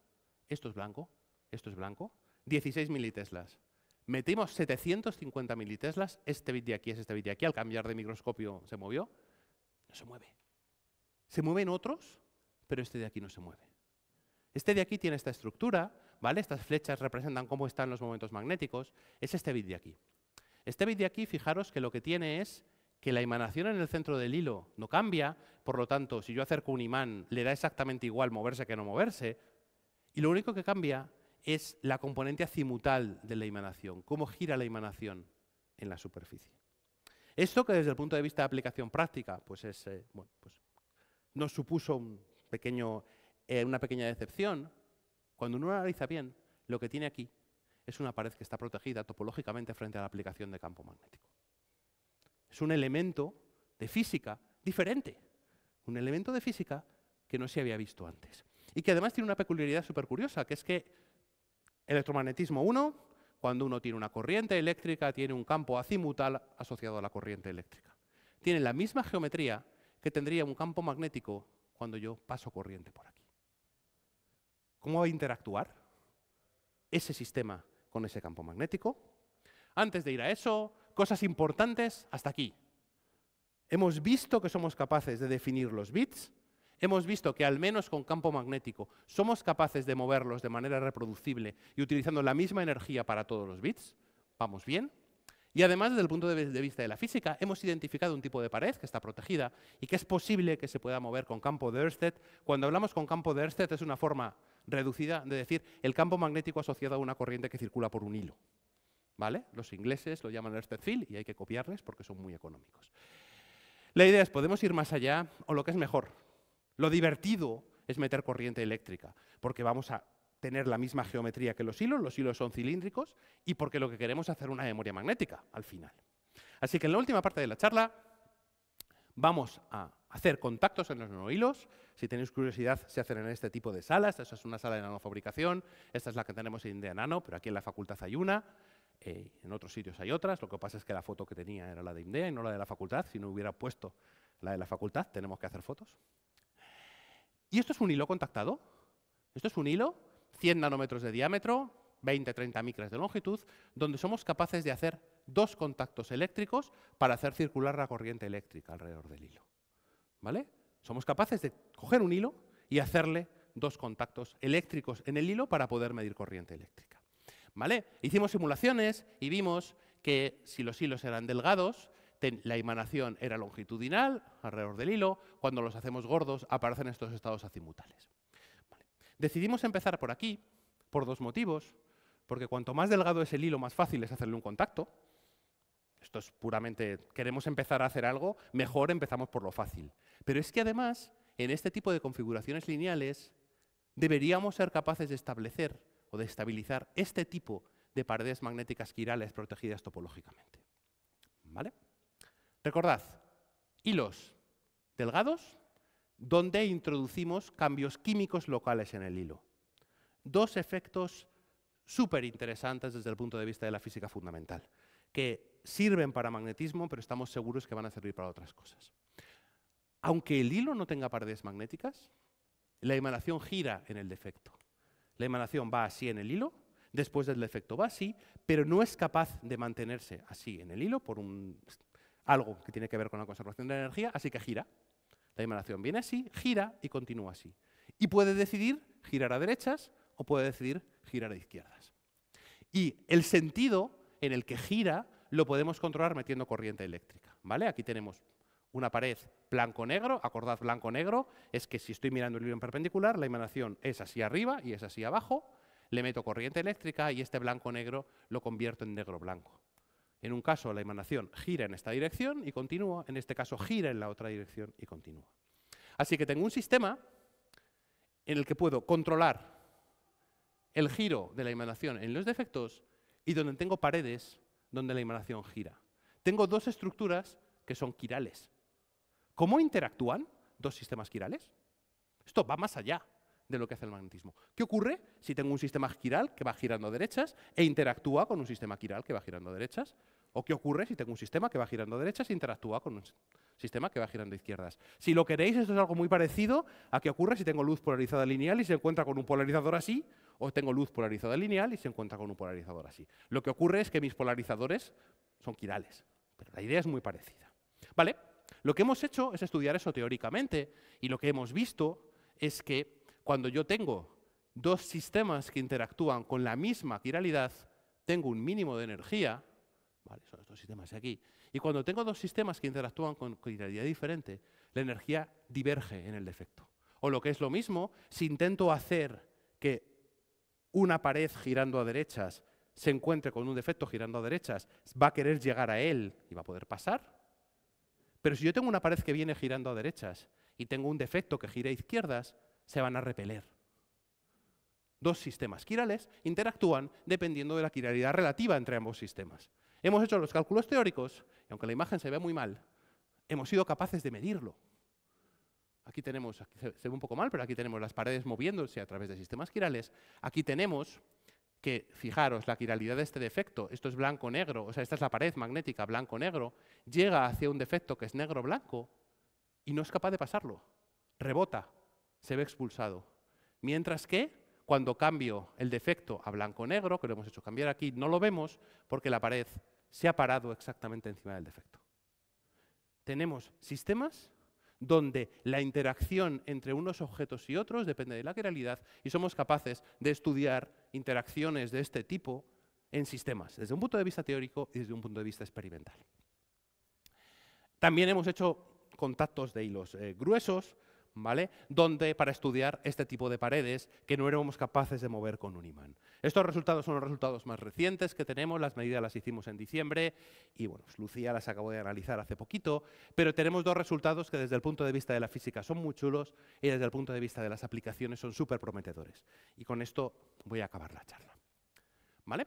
¿Esto es blanco? ¿Esto es blanco? 16 militeslas. Metimos 750 militeslas, este bit de aquí es este bit de aquí, al cambiar de microscopio se movió, no se mueve. Se mueven otros, pero este de aquí no se mueve. Este de aquí tiene esta estructura, ¿vale? Estas flechas representan cómo están los momentos magnéticos, es este bit de aquí. Este bit de aquí, fijaros que lo que tiene es que la emanación en el centro del hilo no cambia, por lo tanto, si yo acerco un imán, le da exactamente igual moverse que no moverse, y lo único que cambia es la componente azimutal de la emanación, cómo gira la emanación en la superficie. Esto que desde el punto de vista de aplicación práctica, pues, es, eh, nos pues supuso pequeño, eh, una pequeña decepción, cuando uno analiza bien, lo que tiene aquí es una pared que está protegida topológicamente frente a la aplicación de campo magnético es un elemento de física diferente, un elemento de física que no se había visto antes. Y que además tiene una peculiaridad súper curiosa, que es que electromagnetismo 1, cuando uno tiene una corriente eléctrica, tiene un campo azimutal asociado a la corriente eléctrica. Tiene la misma geometría que tendría un campo magnético cuando yo paso corriente por aquí. ¿Cómo va a interactuar ese sistema con ese campo magnético? Antes de ir a eso, cosas importantes hasta aquí. Hemos visto que somos capaces de definir los bits, hemos visto que al menos con campo magnético somos capaces de moverlos de manera reproducible y utilizando la misma energía para todos los bits, vamos bien. Y además, desde el punto de vista de la física, hemos identificado un tipo de pared que está protegida y que es posible que se pueda mover con campo de Ørsted. Cuando hablamos con campo de Ørsted es una forma reducida de decir el campo magnético asociado a una corriente que circula por un hilo. ¿Vale? Los ingleses lo llaman Earth y hay que copiarles porque son muy económicos. La idea es, podemos ir más allá o lo que es mejor. Lo divertido es meter corriente eléctrica, porque vamos a tener la misma geometría que los hilos, los hilos son cilíndricos, y porque lo que queremos es hacer una memoria magnética al final. Así que en la última parte de la charla vamos a hacer contactos en los nanohilos. Si tenéis curiosidad, se hacen en este tipo de salas. Esta es una sala de nanofabricación. Esta es la que tenemos en India Nano, pero aquí en la facultad hay una. Eh, en otros sitios hay otras, lo que pasa es que la foto que tenía era la de IMDEA y no la de la facultad, si no hubiera puesto la de la facultad tenemos que hacer fotos. Y esto es un hilo contactado, esto es un hilo, 100 nanómetros de diámetro, 20-30 micras de longitud, donde somos capaces de hacer dos contactos eléctricos para hacer circular la corriente eléctrica alrededor del hilo. ¿Vale? Somos capaces de coger un hilo y hacerle dos contactos eléctricos en el hilo para poder medir corriente eléctrica. ¿Vale? Hicimos simulaciones y vimos que si los hilos eran delgados, la emanación era longitudinal alrededor del hilo, cuando los hacemos gordos aparecen estos estados acimutales. Decidimos empezar por aquí por dos motivos, porque cuanto más delgado es el hilo, más fácil es hacerle un contacto. Esto es puramente, queremos empezar a hacer algo, mejor empezamos por lo fácil. Pero es que además, en este tipo de configuraciones lineales, deberíamos ser capaces de establecer o de estabilizar este tipo de paredes magnéticas quirales protegidas topológicamente. ¿Vale? Recordad, hilos delgados donde introducimos cambios químicos locales en el hilo. Dos efectos súper interesantes desde el punto de vista de la física fundamental, que sirven para magnetismo, pero estamos seguros que van a servir para otras cosas. Aunque el hilo no tenga paredes magnéticas, la emanación gira en el defecto. La emanación va así en el hilo, después del efecto va así, pero no es capaz de mantenerse así en el hilo por algo que tiene que ver con la conservación de la energía, así que gira. La emanación viene así, gira y continúa así. Y puede decidir girar a derechas o puede decidir girar a izquierdas. Y el sentido en el que gira lo podemos controlar metiendo corriente eléctrica. ¿vale? Aquí tenemos una pared Blanco-negro, acordad blanco-negro, es que si estoy mirando el libro en perpendicular, la emanación es así arriba y es así abajo, le meto corriente eléctrica y este blanco-negro lo convierto en negro-blanco. En un caso la emanación gira en esta dirección y continúa, en este caso gira en la otra dirección y continúa. Así que tengo un sistema en el que puedo controlar el giro de la emanación en los defectos y donde tengo paredes donde la emanación gira. Tengo dos estructuras que son quirales, ¿Cómo interactúan dos sistemas quirales? Esto va más allá de lo que hace el magnetismo. ¿Qué ocurre si tengo un sistema quiral que va girando a derechas e interactúa con un sistema quiral que va girando a derechas? ¿O qué ocurre si tengo un sistema que va girando a derechas e interactúa con un sistema que va girando a izquierdas? Si lo queréis, esto es algo muy parecido a qué ocurre si tengo luz polarizada lineal y se encuentra con un polarizador así, o tengo luz polarizada lineal y se encuentra con un polarizador así. Lo que ocurre es que mis polarizadores son quirales, pero la idea es muy parecida. ¿Vale? Lo que hemos hecho es estudiar eso teóricamente y lo que hemos visto es que cuando yo tengo dos sistemas que interactúan con la misma quiralidad, tengo un mínimo de energía, ¿vale? son estos sistemas de aquí, y cuando tengo dos sistemas que interactúan con quiralidad diferente, la energía diverge en el defecto. O lo que es lo mismo, si intento hacer que una pared girando a derechas se encuentre con un defecto girando a derechas, va a querer llegar a él y va a poder pasar, pero si yo tengo una pared que viene girando a derechas y tengo un defecto que gira a izquierdas, se van a repeler. Dos sistemas quirales interactúan dependiendo de la quiralidad relativa entre ambos sistemas. Hemos hecho los cálculos teóricos, y aunque la imagen se ve muy mal, hemos sido capaces de medirlo. Aquí tenemos, se ve un poco mal, pero aquí tenemos las paredes moviéndose a través de sistemas quirales. Aquí tenemos que, fijaros, la quiralidad de este defecto, esto es blanco-negro, o sea, esta es la pared magnética blanco-negro, llega hacia un defecto que es negro-blanco y no es capaz de pasarlo. Rebota, se ve expulsado. Mientras que cuando cambio el defecto a blanco-negro, que lo hemos hecho cambiar aquí, no lo vemos porque la pared se ha parado exactamente encima del defecto. Tenemos sistemas donde la interacción entre unos objetos y otros depende de la quiralidad y somos capaces de estudiar interacciones de este tipo en sistemas, desde un punto de vista teórico y desde un punto de vista experimental. También hemos hecho contactos de hilos eh, gruesos, ¿vale? Donde para estudiar este tipo de paredes que no éramos capaces de mover con un imán. Estos resultados son los resultados más recientes que tenemos, las medidas las hicimos en diciembre y bueno, pues Lucía las acabo de analizar hace poquito, pero tenemos dos resultados que desde el punto de vista de la física son muy chulos y desde el punto de vista de las aplicaciones son súper prometedores. Y con esto voy a acabar la charla. ¿Vale?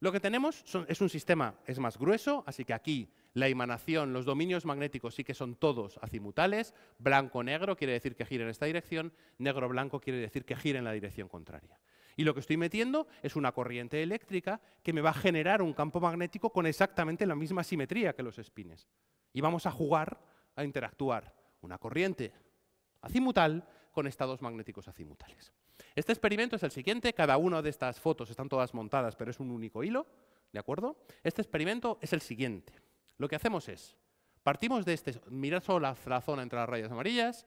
Lo que tenemos es un sistema, es más grueso, así que aquí la emanación, los dominios magnéticos sí que son todos acimutales, blanco-negro quiere decir que gira en esta dirección, negro-blanco quiere decir que gira en la dirección contraria. Y lo que estoy metiendo es una corriente eléctrica que me va a generar un campo magnético con exactamente la misma simetría que los espines. Y vamos a jugar a interactuar una corriente acimutal con estados magnéticos acimutales. Este experimento es el siguiente, cada una de estas fotos están todas montadas, pero es un único hilo, ¿de acuerdo? Este experimento es el siguiente. Lo que hacemos es, partimos de este, mirad solo la, zona entre las rayas amarillas,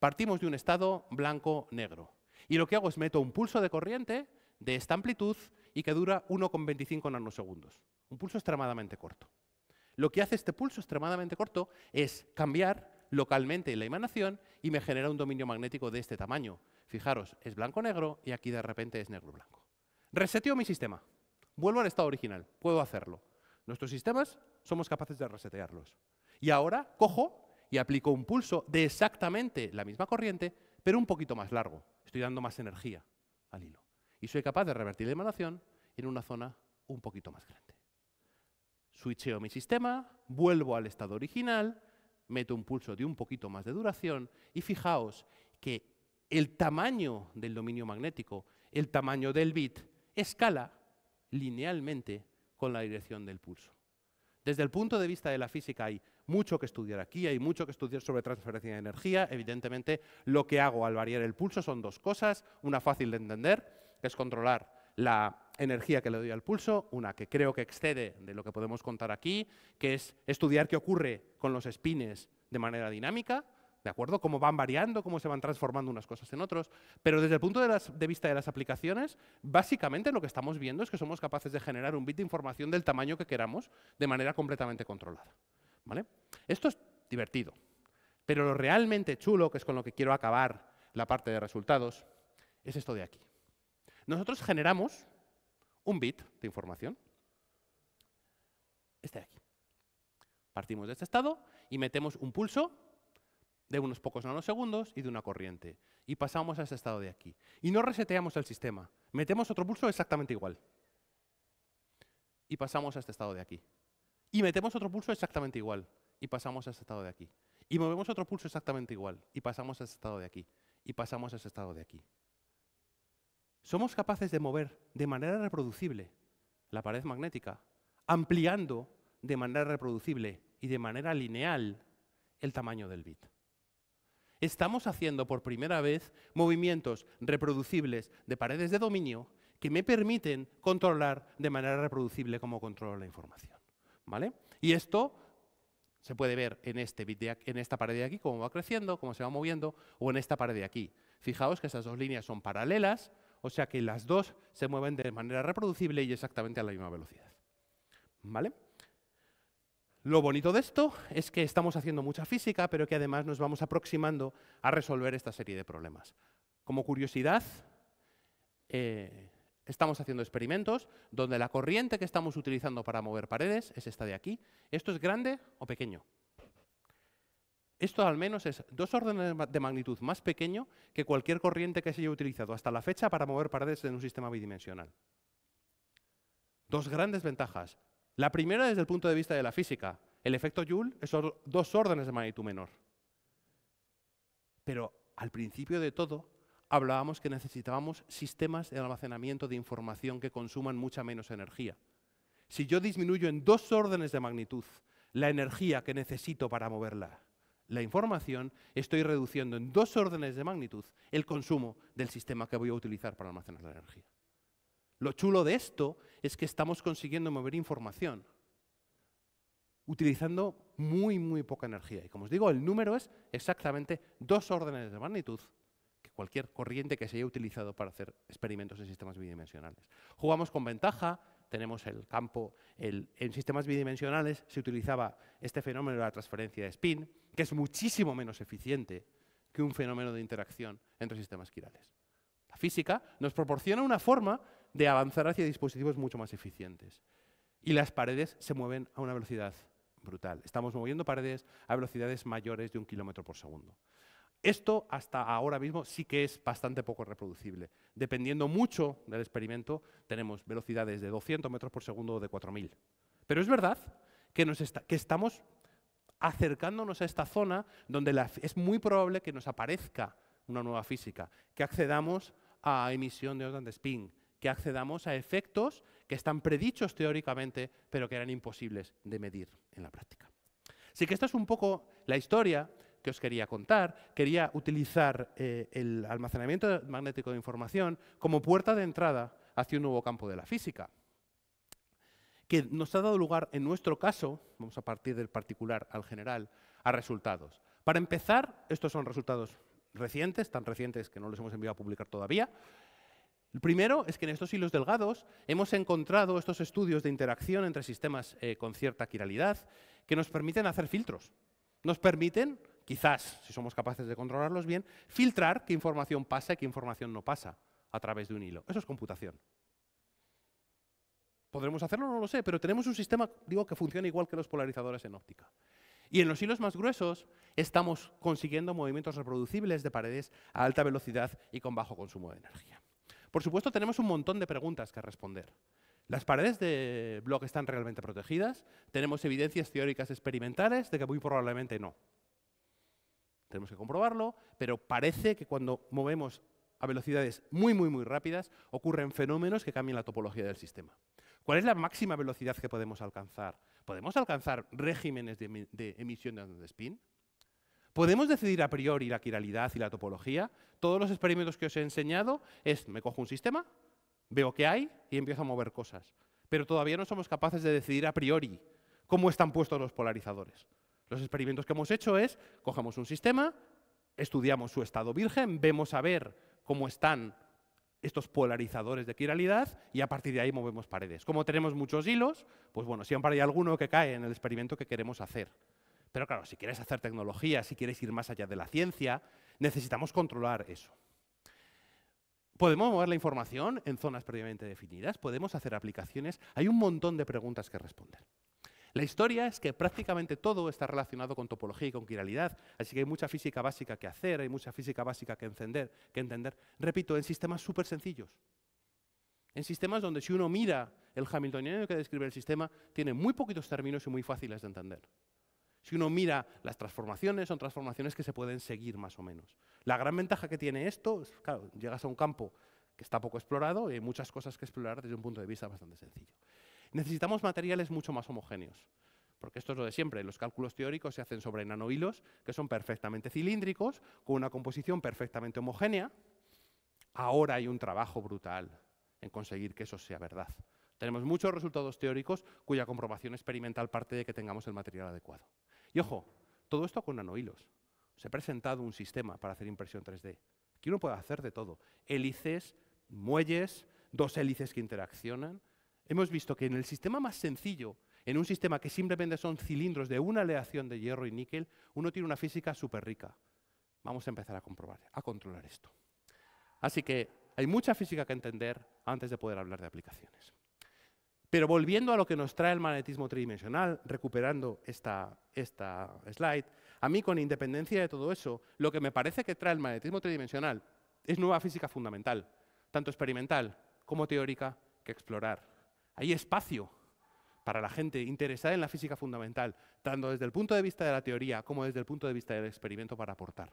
partimos de un estado blanco-negro. Y lo que hago es meto un pulso de corriente de esta amplitud y que dura 1,25 nanosegundos. Un pulso extremadamente corto. Lo que hace este pulso extremadamente corto es cambiar localmente la emanación y me genera un dominio magnético de este tamaño. Fijaros, es blanco-negro y aquí de repente es negro-blanco. Reseteo mi sistema. Vuelvo al estado original. Puedo hacerlo. Nuestros sistemas somos capaces de resetearlos. Y ahora cojo y aplico un pulso de exactamente la misma corriente, pero un poquito más largo. Estoy dando más energía al hilo. Y soy capaz de revertir la emanación en una zona un poquito más grande. Switcheo mi sistema, vuelvo al estado original, meto un pulso de un poquito más de duración y fijaos que el tamaño del dominio magnético, el tamaño del bit, escala linealmente con la dirección del pulso. Desde el punto de vista de la física hay mucho que estudiar aquí, hay mucho que estudiar sobre transferencia de energía. Evidentemente, lo que hago al variar el pulso son dos cosas. Una fácil de entender, que es controlar la energía que le doy al pulso, una que creo que excede de lo que podemos contar aquí, que es estudiar qué ocurre con los espines de manera dinámica, ¿De acuerdo? Cómo van variando, cómo se van transformando unas cosas en otros. Pero desde el punto de, vista de las aplicaciones, básicamente lo que estamos viendo es que somos capaces de generar un bit de información del tamaño que queramos de manera completamente controlada. ¿Vale? Esto es divertido. Pero lo realmente chulo, que es con lo que quiero acabar la parte de resultados, es esto de aquí. Nosotros generamos un bit de información. Este de aquí. Partimos de este estado y metemos un pulso de unos pocos nanosegundos y de una corriente. Y pasamos a ese estado de aquí. Y no reseteamos el sistema. Metemos otro pulso exactamente igual. Y pasamos a este estado de aquí. Y metemos otro pulso exactamente igual. Y pasamos a este estado de aquí. Y movemos otro pulso exactamente igual. Y pasamos a este estado de aquí. Y pasamos a este estado de aquí. Somos capaces de mover de manera reproducible la pared magnética, ampliando de manera reproducible y de manera lineal el tamaño del bit estamos haciendo por primera vez movimientos reproducibles de paredes de dominio que me permiten controlar de manera reproducible cómo controlo la información. ¿Vale? Y esto se puede ver en, este en esta pared de aquí, cómo va creciendo, cómo se va moviendo, o en esta pared de aquí. Fijaos que esas dos líneas son paralelas, o sea que las dos se mueven de manera reproducible y exactamente a la misma velocidad. ¿Vale? Lo bonito de esto es que estamos haciendo mucha física, pero que además nos vamos aproximando a resolver esta serie de problemas. Como curiosidad, eh, estamos haciendo experimentos donde la corriente que estamos utilizando para mover paredes es esta de aquí. ¿Esto es grande o pequeño? Esto al menos es dos órdenes de magnitud más pequeño que cualquier corriente que se haya utilizado hasta la fecha para mover paredes en un sistema bidimensional. Dos grandes ventajas. La primera desde el punto de vista de la física. El efecto Joule es dos órdenes de magnitud menor. Pero al principio de todo hablábamos que necesitábamos sistemas de almacenamiento de información que consuman mucha menos energía. Si yo disminuyo en dos órdenes de magnitud la energía que necesito para moverla, la información, estoy reduciendo en dos órdenes de magnitud el consumo del sistema que voy a utilizar para almacenar la energía. Lo chulo de esto es que estamos consiguiendo mover información utilizando muy, muy poca energía. Y como os digo, el número es exactamente dos órdenes de magnitud que cualquier corriente que se haya utilizado para hacer experimentos en sistemas bidimensionales. Jugamos con ventaja, tenemos el campo, en sistemas bidimensionales se utilizaba este fenómeno de la transferencia de spin, que es muchísimo menos eficiente que un fenómeno de interacción entre sistemas quirales. La física nos proporciona una forma de avanzar hacia dispositivos mucho más eficientes. Y las paredes se mueven a una velocidad brutal. Estamos moviendo paredes a velocidades mayores de un kilómetro por segundo. Esto hasta ahora mismo sí que es bastante poco reproducible. Dependiendo mucho del experimento, tenemos velocidades de 200 metros por segundo o de 4000. Pero es verdad que, que estamos acercándonos a esta zona donde es muy probable que nos aparezca una nueva física, que accedamos a emisión de ondas de spin, que accedamos a efectos que están predichos teóricamente, pero que eran imposibles de medir en la práctica. Así que esta es un poco la historia que os quería contar. Quería utilizar eh, el almacenamiento magnético de información como puerta de entrada hacia un nuevo campo de la física, que nos ha dado lugar, en nuestro caso, vamos a partir del particular al general, a resultados. Para empezar, estos son resultados recientes, tan recientes que no los hemos enviado a publicar todavía, el primero es que en estos hilos delgados hemos encontrado estos estudios de interacción entre sistemas eh, con cierta quiralidad que nos permiten hacer filtros. Nos permiten, quizás, si somos capaces de controlarlos bien, filtrar qué información pasa y qué información no pasa a través de un hilo. Eso es computación. ¿Podremos hacerlo? No lo sé, pero tenemos un sistema digo, que funciona igual que los polarizadores en óptica. Y en los hilos más gruesos estamos consiguiendo movimientos reproducibles de paredes a alta velocidad y con bajo consumo de energía. Por supuesto, tenemos un montón de preguntas que responder. Las paredes de bloque están realmente protegidas, tenemos evidencias teóricas experimentales de que muy probablemente no. Tenemos que comprobarlo, pero parece que cuando movemos a velocidades muy, muy, muy rápidas, ocurren fenómenos que cambian la topología del sistema. ¿Cuál es la máxima velocidad que podemos alcanzar? ¿Podemos alcanzar regímenes de, de emisión de spin? ¿Podemos decidir a priori la quiralidad y la topología? Todos los experimentos que os he enseñado es, me cojo un sistema, veo qué hay y empiezo a mover cosas. Pero todavía no somos capaces de decidir a priori cómo están puestos los polarizadores. Los experimentos que hemos hecho es, cogemos un sistema, estudiamos su estado virgen, vemos a ver cómo están estos polarizadores de quiralidad y a partir de ahí movemos paredes. Como tenemos muchos hilos, pues bueno, siempre hay alguno que cae en el experimento que queremos hacer. Pero claro, si quieres hacer tecnología, si quieres ir más allá de la ciencia, necesitamos controlar eso. Podemos mover la información en zonas previamente definidas, podemos hacer aplicaciones, hay un montón de preguntas que responder. La historia es que prácticamente todo está relacionado con topología y con quiralidad, así que hay mucha física básica que hacer, hay mucha física básica que, encender, que entender. Repito, en sistemas súper sencillos. En sistemas donde si uno mira el hamiltoniano que describe el sistema, tiene muy poquitos términos y muy fáciles de entender. Si uno mira las transformaciones, son transformaciones que se pueden seguir más o menos. La gran ventaja que tiene esto es, claro, llegas a un campo que está poco explorado y hay muchas cosas que explorar desde un punto de vista bastante sencillo. Necesitamos materiales mucho más homogéneos, porque esto es lo de siempre. Los cálculos teóricos se hacen sobre nanohilos que son perfectamente cilíndricos, con una composición perfectamente homogénea. Ahora hay un trabajo brutal en conseguir que eso sea verdad. Tenemos muchos resultados teóricos cuya comprobación experimental parte de que tengamos el material adecuado. Y ojo, todo esto con nanohilos. Se ha presentado un sistema para hacer impresión 3D. Aquí uno puede hacer de todo. Hélices, muelles, dos hélices que interaccionan. Hemos visto que en el sistema más sencillo, en un sistema que simplemente son cilindros de una aleación de hierro y níquel, uno tiene una física súper rica. Vamos a empezar a comprobar, a controlar esto. Así que hay mucha física que entender antes de poder hablar de aplicaciones. Pero volviendo a lo que nos trae el magnetismo tridimensional, recuperando esta, esta slide, a mí con independencia de todo eso, lo que me parece que trae el magnetismo tridimensional es nueva física fundamental, tanto experimental como teórica, que explorar. Hay espacio para la gente interesada en la física fundamental, tanto desde el punto de vista de la teoría como desde el punto de vista del experimento para aportar.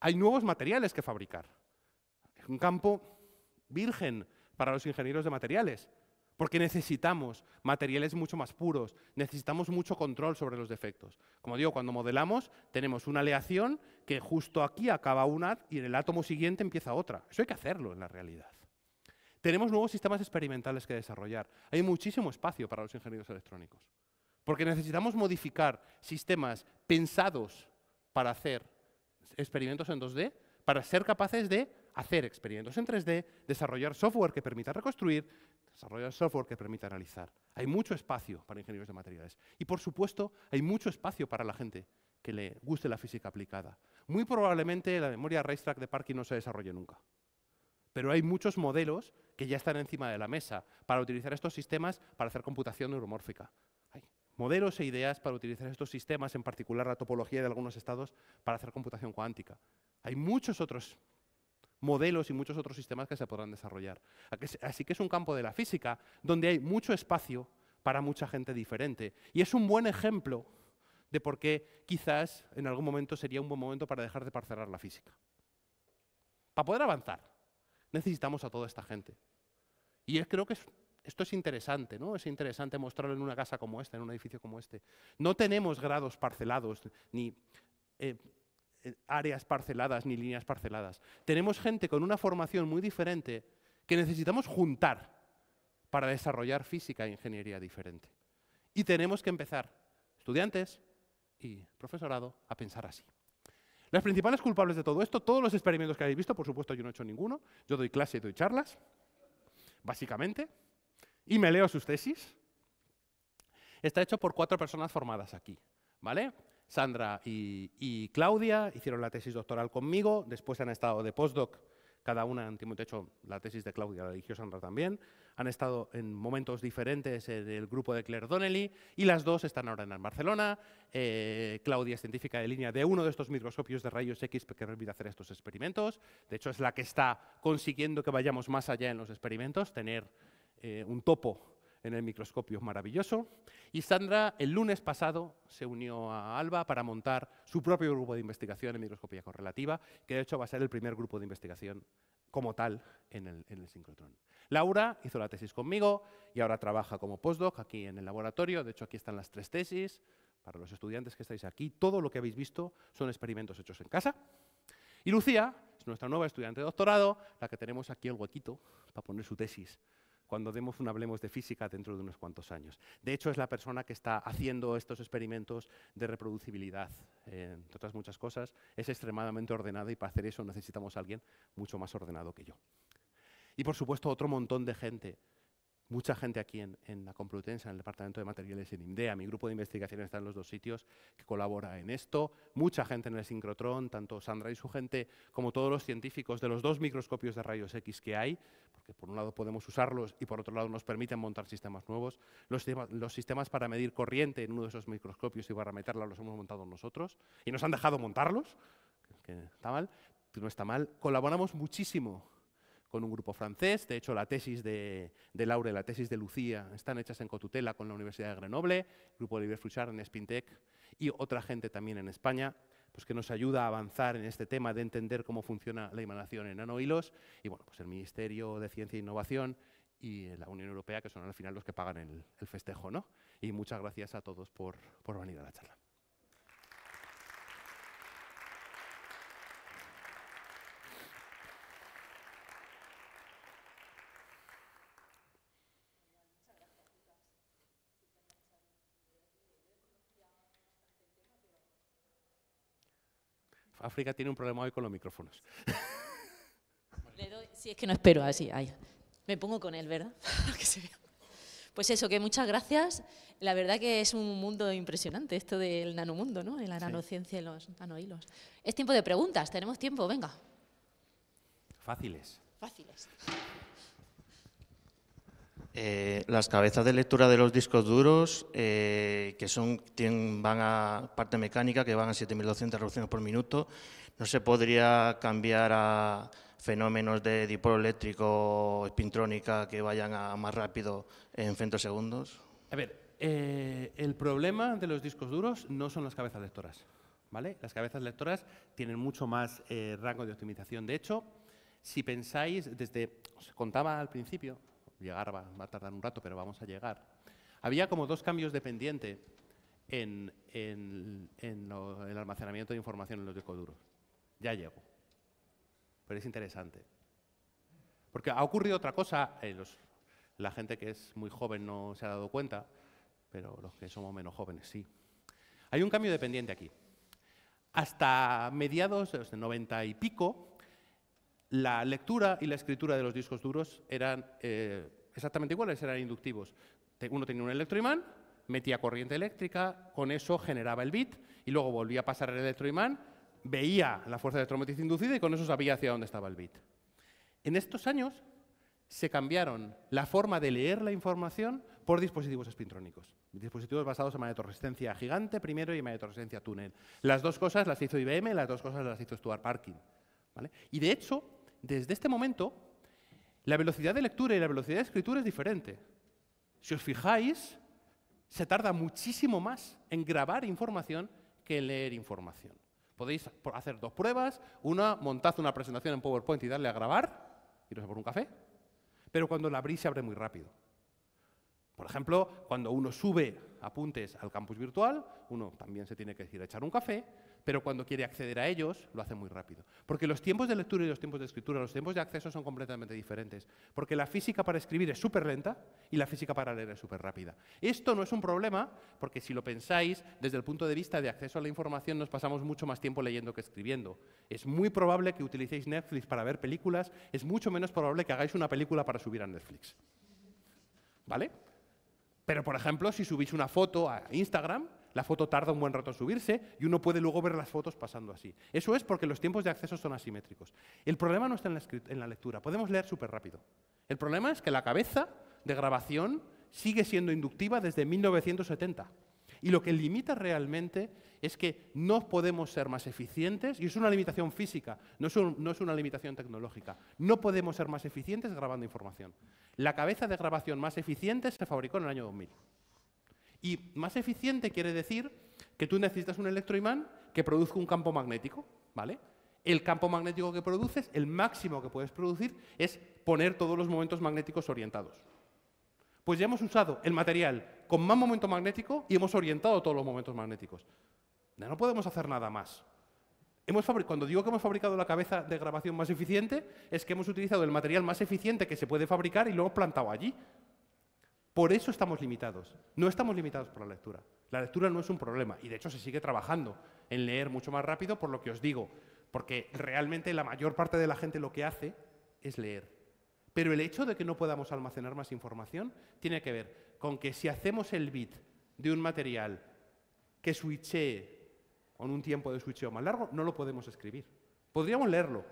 Hay nuevos materiales que fabricar. Es un campo virgen para los ingenieros de materiales porque necesitamos materiales mucho más puros, necesitamos mucho control sobre los defectos. Como digo, cuando modelamos tenemos una aleación que justo aquí acaba una y en el átomo siguiente empieza otra. Eso hay que hacerlo en la realidad. Tenemos nuevos sistemas experimentales que desarrollar. Hay muchísimo espacio para los ingenieros electrónicos, porque necesitamos modificar sistemas pensados para hacer experimentos en 2D, para ser capaces de hacer experimentos en 3D, desarrollar software que permita reconstruir, desarrollar software que permita analizar. Hay mucho espacio para ingenieros de materiales. Y por supuesto, hay mucho espacio para la gente que le guste la física aplicada. Muy probablemente la memoria racetrack de parking no se desarrolle nunca. Pero hay muchos modelos que ya están encima de la mesa para utilizar estos sistemas para hacer computación neuromórfica. Hay modelos e ideas para utilizar estos sistemas, en particular la topología de algunos estados, para hacer computación cuántica. Hay muchos otros modelos y muchos otros sistemas que se podrán desarrollar. Así que es un campo de la física donde hay mucho espacio para mucha gente diferente. Y es un buen ejemplo de por qué quizás en algún momento sería un buen momento para dejar de parcelar la física. Para poder avanzar, necesitamos a toda esta gente. Y creo que esto es interesante, ¿no? Es interesante mostrarlo en una casa como esta, en un edificio como este. No tenemos grados parcelados, ni eh, eh, áreas parceladas ni líneas parceladas. Tenemos gente con una formación muy diferente que necesitamos juntar para desarrollar física e ingeniería diferente. Y tenemos que empezar, estudiantes y profesorado, a pensar así. Las principales culpables de todo esto, todos los experimentos que habéis visto, por supuesto yo no he hecho ninguno, yo doy clase y doy charlas, básicamente, y me leo sus tesis, está hecho por cuatro personas formadas aquí, ¿vale? Sandra y, Claudia hicieron la tesis doctoral conmigo, después han estado de postdoc, cada una, de hecho la tesis de Claudia la eligió Sandra también, han estado en momentos diferentes en el grupo de Claire Donnelly y las dos están ahora en Barcelona. Eh, Claudia es científica de línea de uno de estos microscopios de rayos X que permite hacer estos experimentos, de hecho es la que está consiguiendo que vayamos más allá en los experimentos, tener eh, un topo en el microscopio, maravilloso. Y Sandra el lunes pasado se unió a ALBA para montar su propio grupo de investigación en microscopía correlativa, que de hecho va a ser el primer grupo de investigación como tal en el, sincrotrón. Laura hizo la tesis conmigo y ahora trabaja como postdoc aquí en el laboratorio. De hecho, aquí están las tres tesis. Para los estudiantes que estáis aquí, todo lo que habéis visto son experimentos hechos en casa. Y Lucía es nuestra nueva estudiante de doctorado, la que tenemos aquí el huequito para poner su tesis cuando demos un Hablemos de Física dentro de unos cuantos años. De hecho, es la persona que está haciendo estos experimentos de reproducibilidad, eh, entre otras muchas cosas. Es extremadamente ordenado y para hacer eso necesitamos a alguien mucho más ordenado que yo. Y por supuesto, otro montón de gente mucha gente aquí en, la Complutense, en el Departamento de Materiales en IMDEA, mi grupo de investigación está en los dos sitios que colabora en esto, mucha gente en el sincrotrón, tanto Sandra y su gente como todos los científicos de los dos microscopios de rayos X que hay, que por un lado podemos usarlos y por otro lado nos permiten montar sistemas nuevos. Los, sistemas para medir corriente en uno de esos microscopios y meterlos los hemos montado nosotros y nos han dejado montarlos, que está mal, no está mal. Colaboramos muchísimo con un grupo francés. De hecho, la tesis de, Laura y la tesis de Lucía están hechas en cotutela con la Universidad de Grenoble, el grupo de Libre en Spintec y otra gente también en España. Pues, que nos ayuda a avanzar en este tema de entender cómo funciona la emanación en nanohilos, y bueno, pues el Ministerio de Ciencia e Innovación y eh, la Unión Europea, que son al final los que pagan el, festejo. ¿no? Y muchas gracias a todos por venir a la charla. África tiene un problema hoy con los micrófonos. Le si es que no espero, así, Me pongo con él, ¿verdad? Pues eso, que muchas gracias. La verdad que es un mundo impresionante esto del nanomundo, ¿no? la nanociencia y los nanohilos. Es tiempo de preguntas, tenemos tiempo, venga. Fáciles. Fáciles. Eh, las cabezas de lectura de los discos duros, eh, que son, van a parte mecánica, que van a 7.200 revoluciones por minuto, no se podría cambiar a fenómenos de dipolo eléctrico o espintrónica que vayan a más rápido en femtosegundos? A ver, eh, el problema de los discos duros no son las cabezas lectoras. ¿vale? Las cabezas lectoras tienen mucho más rango de optimización. De hecho, si pensáis, desde, os contaba al principio, Llegar va, a tardar un rato, pero vamos a llegar. Había como dos cambios de pendiente en, el almacenamiento de información en los discos duros. Ya llegó. Pero es interesante. Porque ha ocurrido otra cosa, eh, la gente que es muy joven no se ha dado cuenta, pero los que somos menos jóvenes sí. Hay un cambio de pendiente aquí. Hasta mediados de los 90 y pico, la lectura y la escritura de los discos duros eran eh, exactamente iguales, eran inductivos. Uno tenía un electroimán, metía corriente eléctrica, con eso generaba el bit y luego volvía a pasar el electroimán, veía la fuerza electromotriz inducida y con eso sabía hacia dónde estaba el bit. En estos años se cambiaron la forma de leer la información por dispositivos espintrónicos. Dispositivos basados en magnetoresistencia gigante primero y magnetoresistencia túnel. Las dos cosas las hizo IBM, las dos cosas las hizo Stuart Parkin. Y de hecho, desde este momento, la velocidad de lectura y la velocidad de escritura es diferente. Si os fijáis, se tarda muchísimo más en grabar información que en leer información. Podéis hacer dos pruebas. Una, montad una presentación en PowerPoint y darle a grabar, iros a por un café. Pero cuando la abrís se abre muy rápido. Por ejemplo, cuando uno sube apuntes al campus virtual, uno también se tiene que ir a echar un café, pero cuando quiere acceder a ellos, lo hace muy rápido. Porque los tiempos de lectura y los tiempos de escritura, los tiempos de acceso son completamente diferentes. Porque la física para escribir es súper lenta y la física para leer es súper rápida. Esto no es un problema, porque si lo pensáis, desde el punto de vista de acceso a la información, nos pasamos mucho más tiempo leyendo que escribiendo. Es muy probable que utilicéis Netflix para ver películas, es mucho menos probable que hagáis una película para subir a Netflix. ¿Vale? Pero, por ejemplo, si subís una foto a Instagram, la foto tarda un buen rato en subirse y uno puede luego ver las fotos pasando así. Eso es porque los tiempos de acceso son asimétricos. El problema no está en la, lectura, podemos leer súper rápido. El problema es que la cabeza de grabación sigue siendo inductiva desde 1970. Y lo que limita realmente es que no podemos ser más eficientes, y es una limitación física, no es, no es, una limitación tecnológica, no podemos ser más eficientes grabando información. La cabeza de grabación más eficiente se fabricó en el año 2000. Y más eficiente quiere decir que tú necesitas un electroimán que produzca un campo magnético, ¿vale? El campo magnético que produces, el máximo que puedes producir, es poner todos los momentos magnéticos orientados. Pues ya hemos usado el material con más momento magnético y hemos orientado todos los momentos magnéticos. Ya No podemos hacer nada más. Hemos Cuando digo que hemos fabricado la cabeza de grabación más eficiente, es que hemos utilizado el material más eficiente que se puede fabricar y lo hemos plantado allí. Por eso estamos limitados. No estamos limitados por la lectura. La lectura no es un problema y de hecho se sigue trabajando en leer mucho más rápido por lo que os digo, porque realmente la mayor parte de la gente lo que hace es leer. Pero el hecho de que no podamos almacenar más información tiene que ver con que si hacemos el bit de un material que switchee con un tiempo de switcheo más largo, no lo podemos escribir. Podríamos leerlo,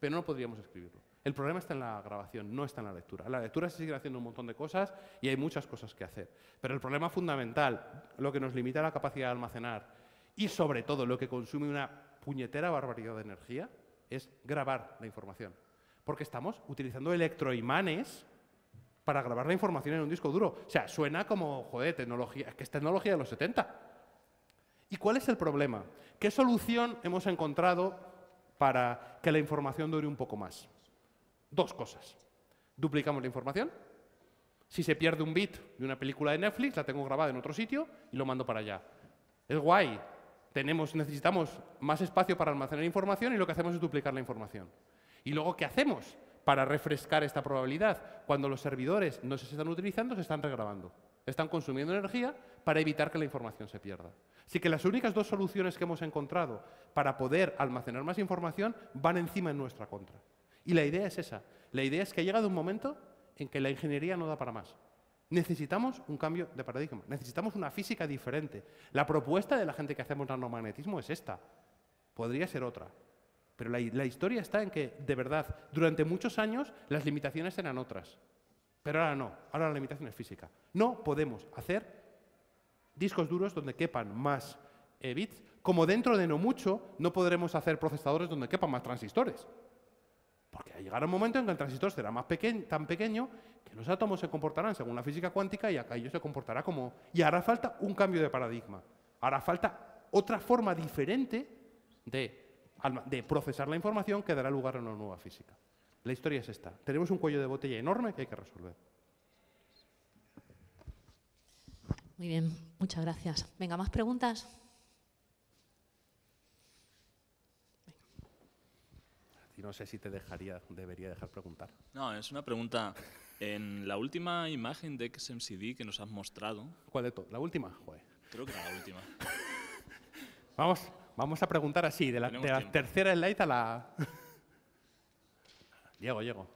pero no podríamos escribirlo. El problema está en la grabación, no está en la lectura. la lectura se sigue haciendo un montón de cosas y hay muchas cosas que hacer. Pero el problema fundamental, lo que nos limita la capacidad de almacenar y sobre todo lo que consume una puñetera barbaridad de energía, es grabar la información. Porque estamos utilizando electroimanes para grabar la información en un disco duro. O sea, suena como, joder, tecnología, que es tecnología de los 70. ¿Y cuál es el problema? ¿Qué solución hemos encontrado para que la información dure un poco más? Dos cosas. Duplicamos la información. Si se pierde un bit de una película de Netflix, la tengo grabada en otro sitio y lo mando para allá. Es guay. Tenemos, necesitamos más espacio para almacenar información y lo que hacemos es duplicar la información. ¿Y luego qué hacemos para refrescar esta probabilidad? Cuando los servidores no se están utilizando, se están regrabando. Están consumiendo energía para evitar que la información se pierda. Así que las únicas dos soluciones que hemos encontrado para poder almacenar más información van encima en nuestra contra. Y la idea es esa. La idea es que ha llegado un momento en que la ingeniería no da para más. Necesitamos un cambio de paradigma, necesitamos una física diferente. La propuesta de la gente que hacemos nanomagnetismo es esta. Podría ser otra. Pero la, historia está en que, de verdad, durante muchos años las limitaciones eran otras. Pero ahora no, ahora la limitación es física. No podemos hacer discos duros donde quepan más eh, bits, como dentro de no mucho no podremos hacer procesadores donde quepan más transistores. Porque llegará un momento en que el transistor será más tan pequeño que los átomos se comportarán según la física cuántica y aquello se comportará como... Y hará falta un cambio de paradigma. Hará falta otra forma diferente de procesar la información que dará lugar a una nueva física. La historia es esta. Tenemos un cuello de botella enorme que hay que resolver. Muy bien, muchas gracias. Venga, ¿más preguntas? y no sé si te dejaría, debería dejar preguntar. No, es una pregunta. En la última imagen de XMCD que nos has mostrado. ¿Cuál de todas? ¿La última? Creo que era la última. vamos, vamos a preguntar así, de la, tercera slide a la. Diego llego.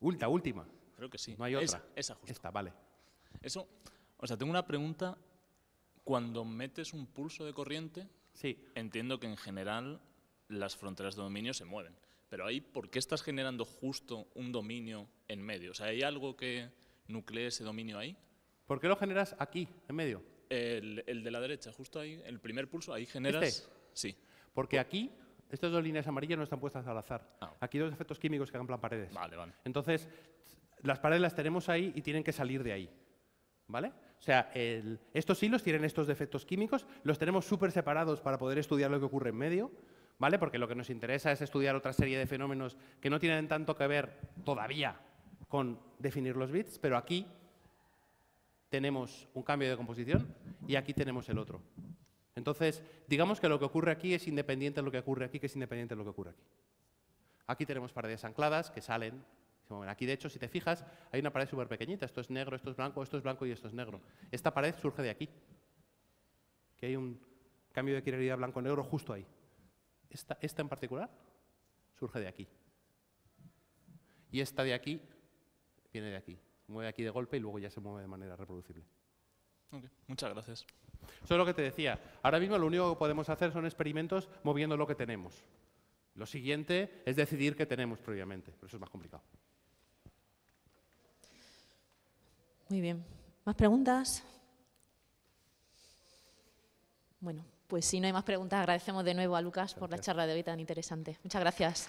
Última, última. Creo que sí. No hay otra. esa justo. Esta, vale. Eso, o sea, tengo una pregunta cuando metes un pulso de corriente, entiendo que en general las fronteras de dominio se mueven. Pero ahí, ¿por qué estás generando justo un dominio en medio? O sea, ¿hay algo que nuclee ese dominio ahí? ¿Por qué lo generas aquí, en medio? El, de la derecha, justo ahí, el primer pulso, ahí generas... Este. Sí. Porque aquí, estas dos líneas amarillas no están puestas al azar. Ah, aquí hay dos efectos químicos que plan paredes. Vale, vale. Entonces, las paredes las tenemos ahí y tienen que salir de ahí. ¿Vale? O sea, estos hilos tienen estos defectos químicos, los tenemos súper separados para poder estudiar lo que ocurre en medio, ¿vale? Porque lo que nos interesa es estudiar otra serie de fenómenos que no tienen tanto que ver todavía con definir los bits, pero aquí tenemos un cambio de composición y aquí tenemos el otro. Entonces, digamos que lo que ocurre aquí es independiente de lo que ocurre aquí, que es independiente de lo que ocurre aquí. Aquí tenemos paredes ancladas que salen Aquí, de hecho, si te fijas, hay una pared súper pequeñita. Esto es negro, esto es blanco, esto es blanco y esto es negro. Esta pared surge de aquí. Que hay un cambio de quiralidad blanco-negro justo ahí. Esta, esta en particular surge de aquí. Y esta de aquí viene de aquí. mueve aquí de golpe y luego ya se mueve de manera reproducible. Muchas gracias. Eso es lo que te decía. Ahora mismo lo único que podemos hacer son experimentos moviendo lo que tenemos. Lo siguiente es decidir qué tenemos previamente, pero eso es más complicado. Muy bien. ¿Más preguntas? Bueno, pues si no hay más preguntas, agradecemos de nuevo a Lucas por la charla de hoy tan interesante. Muchas gracias.